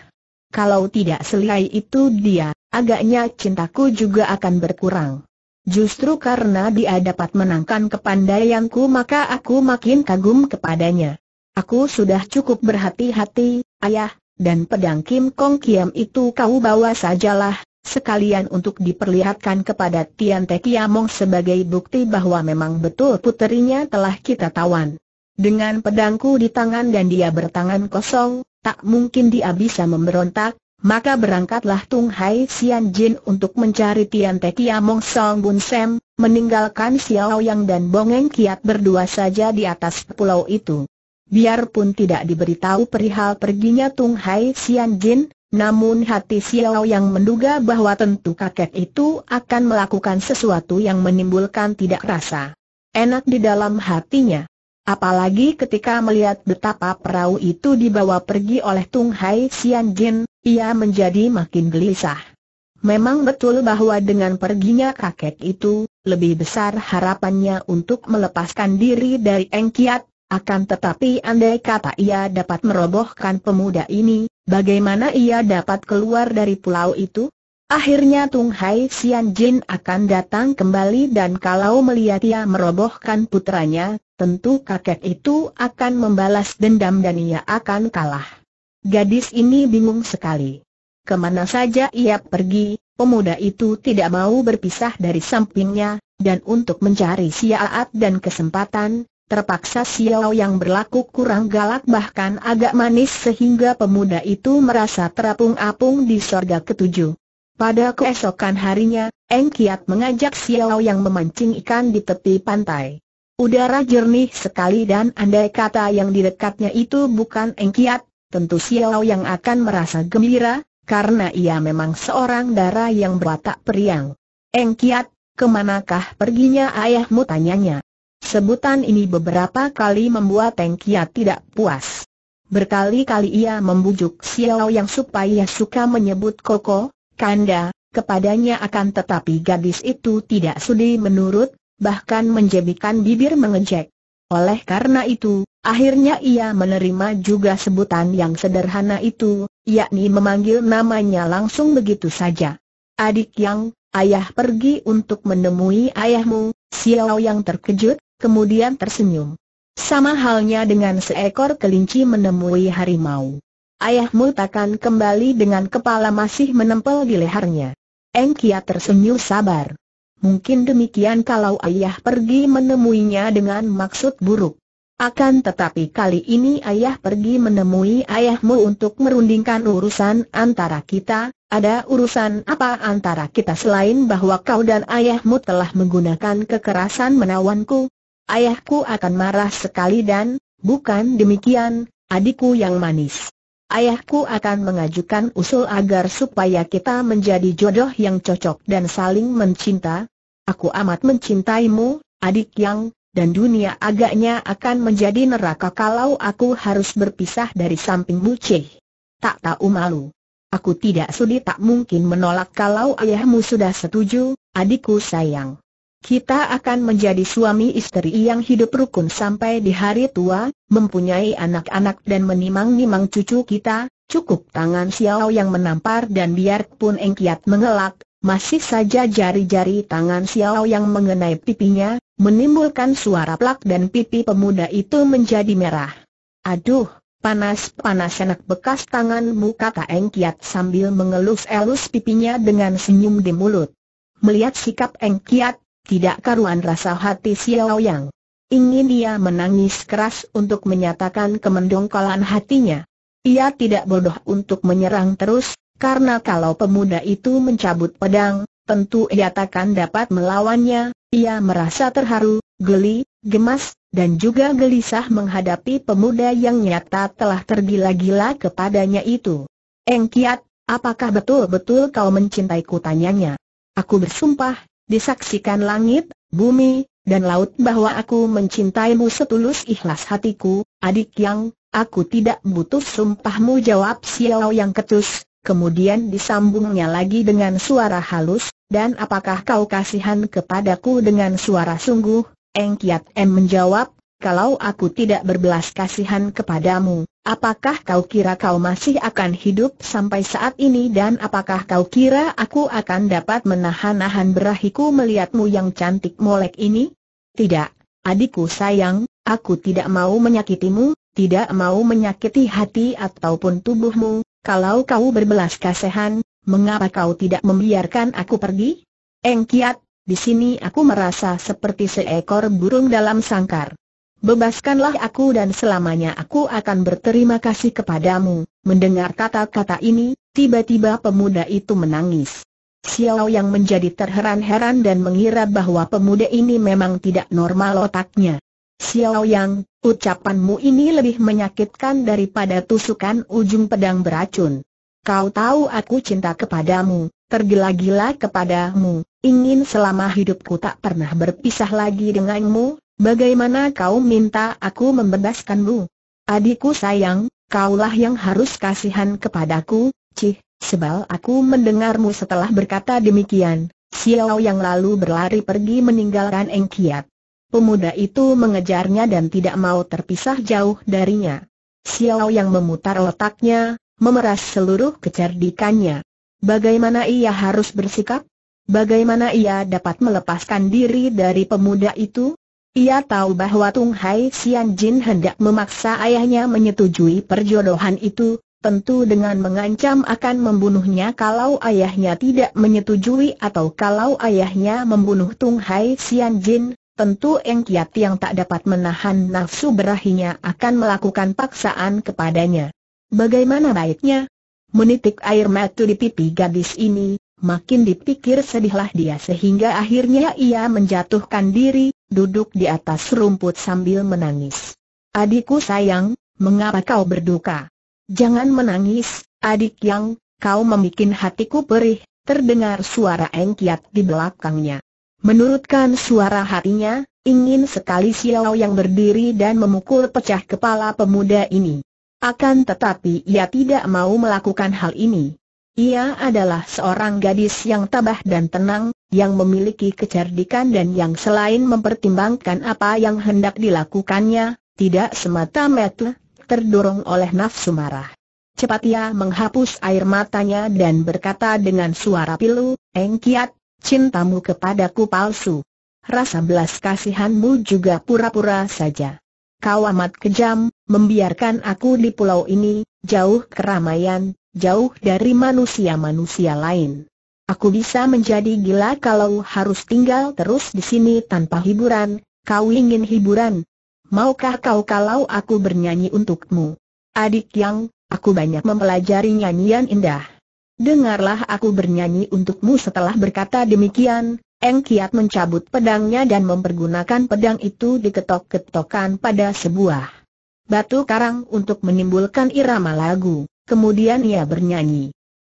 Kalau tidak selihai itu dia, agaknya cintaku juga akan berkurang. Justru karena dia dapat menangkan kepandaianku maka aku makin kagum kepadanya. Aku sudah cukup berhati-hati, ayah, dan pedang Kim Kong Kiam itu kau bawa sajalah, sekalian untuk diperlihatkan kepada Tian Te Kiamong sebagai bukti bahwa memang betul puterinya telah kita tawan. Dengan pedangku di tangan dan dia bertangan kosong, tak mungkin dia bisa memberontak, maka berangkatlah Tung Hai Xian Jin untuk mencari Tian Te Kiamong Song Bun Sam, meninggalkan Xiao Yang dan Bongeng Kiat berdua saja di atas pulau itu. Biarpun tidak diberitahu perihal perginya Tung Hai Xian Jin, namun hati Xiao yang menduga bahwa tentu kakek itu akan melakukan sesuatu yang menimbulkan tidak rasa enak di dalam hatinya. Apalagi ketika melihat betapa perahu itu dibawa pergi oleh Tung Hai Xian Jin, ia menjadi makin gelisah. Memang betul bahwa dengan perginya kakek itu, lebih besar harapannya untuk melepaskan diri dari Engkiat, akan tetapi andai kata ia dapat merobohkan pemuda ini, Bagaimana ia dapat keluar dari pulau itu? Akhirnya Tung Hai Xian Jin akan datang kembali dan kalau melihat ia merobohkan putranya, tentu kakek itu akan membalas dendam dan ia akan kalah. Gadis ini bingung sekali. Kemana saja ia pergi, pemuda itu tidak mau berpisah dari sampingnya, dan untuk mencari siaat dan kesempatan, Terpaksa Xiao yang berlaku kurang galak bahkan agak manis sehingga pemuda itu merasa terapung-apung di sorga ketujuh. Pada keesokan harinya, Eng Kiat mengajak Xiao yang memancing ikan di tepi pantai. Udara jernih sekali dan andai kata yang di dekatnya itu bukan Eng Kiat, tentu Xiao yang akan merasa gembira, karena ia memang seorang dara yang berwatak periang. Eng Kiat, kemanakah perginya ayahmu tanyanya? Sebutan ini beberapa kali membuat Teng Kia tidak puas. Berkali-kali ia membujuk Xiao yang supaya suka menyebut Koko, Kanda, kepadanya akan tetapi gadis itu tidak sudi menurut, bahkan menjebikan bibir mengejek. Oleh karena itu, akhirnya ia menerima juga sebutan yang sederhana itu, yakni memanggil namanya langsung begitu saja. Adik yang, ayah pergi untuk menemui ayahmu, Xiao yang terkejut, kemudian tersenyum. Sama halnya dengan seekor kelinci menemui harimau. Ayahmu takkan kembali dengan kepala masih menempel di lehernya. Engkia tersenyum sabar. Mungkin demikian kalau ayah pergi menemuinya dengan maksud buruk. Akan tetapi kali ini ayah pergi menemui ayahmu untuk merundingkan urusan antara kita, ada urusan apa antara kita selain bahwa kau dan ayahmu telah menggunakan kekerasan menawanku? Ayahku akan marah sekali dan, bukan demikian, adikku yang manis. Ayahku akan mengajukan usul agar supaya kita menjadi jodoh yang cocok dan saling mencinta. Aku amat mencintaimu, adik yang, dan dunia agaknya akan menjadi neraka kalau aku harus berpisah dari sampingmu ceh. Tak tahu malu. Aku tidak sudi tak mungkin menolak kalau ayahmu sudah setuju, adikku sayang. Kita akan menjadi suami istri yang hidup rukun sampai di hari tua, mempunyai anak-anak dan menimang-nimang cucu kita, cukup tangan Xiao yang menampar dan biarpun Engkiat mengelak, masih saja jari-jari tangan Xiao yang mengenai pipinya, menimbulkan suara plak dan pipi pemuda itu menjadi merah. Aduh, panas-panas anak bekas tanganmu kata Engkiat sambil mengelus-elus pipinya dengan senyum di mulut. Melihat sikap Engkiat, tidak karuan rasa hati Xiao Yang. Ingin dia menangis keras untuk menyatakan kemendongkolan hatinya. Ia tidak bodoh untuk menyerang terus, karena kalau pemuda itu mencabut pedang, tentu ia takkan dapat melawannya. Ia merasa terharu, geli, gemas, dan juga gelisah menghadapi pemuda yang nyata telah tergila-gila kepadanya itu. Engkiat, apakah betul-betul kau mencintaiku tanyanya? Aku bersumpah, disaksikan langit, bumi, dan laut bahwa aku mencintaimu setulus ikhlas hatiku, adik yang, aku tidak butuh sumpahmu jawab Xiao yang ketus, kemudian disambungnya lagi dengan suara halus, dan apakah kau kasihan kepadaku dengan suara sungguh, Eng Kiat M menjawab, kalau aku tidak berbelas kasihan kepadamu, Apakah kau kira kau masih akan hidup sampai saat ini dan apakah kau kira aku akan dapat menahan-nahan berahiku melihatmu yang cantik molek ini? Tidak, adikku sayang, aku tidak mau menyakitimu, tidak mau menyakiti hati ataupun tubuhmu, kalau kau berbelas kasihan, mengapa kau tidak membiarkan aku pergi? Engkiat, di sini aku merasa seperti seekor burung dalam sangkar. Bebaskanlah aku dan selamanya aku akan berterima kasih kepadamu. Mendengar kata-kata ini, tiba-tiba pemuda itu menangis. Xiao yang menjadi terheran-heran dan mengira bahwa pemuda ini memang tidak normal otaknya. Xiao yang, ucapanmu ini lebih menyakitkan daripada tusukan ujung pedang beracun. Kau tahu aku cinta kepadamu, tergila-gila kepadamu, ingin selama hidupku tak pernah berpisah lagi denganmu, Bagaimana kau minta aku membebaskanmu? Adikku sayang, kaulah yang harus kasihan kepadaku, cih, sebal aku mendengarmu setelah berkata demikian. Xiao yang lalu berlari pergi meninggalkan Eng Kiat. Pemuda itu mengejarnya dan tidak mau terpisah jauh darinya. Xiao yang memutar otaknya, memeras seluruh kecerdikannya. Bagaimana ia harus bersikap? Bagaimana ia dapat melepaskan diri dari pemuda itu? Ia tahu bahwa Tung Hai Xian Jin hendak memaksa ayahnya menyetujui perjodohan itu, tentu dengan mengancam akan membunuhnya kalau ayahnya tidak menyetujui atau kalau ayahnya membunuh Tung Hai Xian Jin, tentu Eng Kiat yang tak dapat menahan nafsu berahinya akan melakukan paksaan kepadanya. Bagaimana baiknya? Menitik air mata di pipi gadis ini, makin dipikir sedihlah dia sehingga akhirnya ia menjatuhkan diri, duduk di atas rumput sambil menangis. Adikku sayang, mengapa kau berduka? Jangan menangis, adik yang, kau membuat hatiku perih, terdengar suara Engkiat di belakangnya. Menurutkan suara hatinya, ingin sekali Xiao yang berdiri dan memukul pecah kepala pemuda ini. Akan tetapi ia tidak mau melakukan hal ini. Ia adalah seorang gadis yang tabah dan tenang, yang memiliki kecerdikan dan yang selain mempertimbangkan apa yang hendak dilakukannya, tidak semata-mata terdorong oleh nafsu marah. Cepat ia menghapus air matanya dan berkata dengan suara pilu, Engkiat, cintamu kepadaku palsu. Rasa belas kasihanmu juga pura-pura saja. Kau amat kejam, membiarkan aku di pulau ini, jauh keramaian, jauh dari manusia-manusia lain. Aku bisa menjadi gila kalau harus tinggal terus di sini tanpa hiburan, kau ingin hiburan? Maukah kau kalau aku bernyanyi untukmu? Adik yang, aku banyak mempelajari nyanyian indah. Dengarlah aku bernyanyi untukmu setelah berkata demikian, Eng Kiat mencabut pedangnya dan mempergunakan pedang itu diketok ketokan pada sebuah batu karang untuk menimbulkan irama lagu, kemudian ia bernyanyi.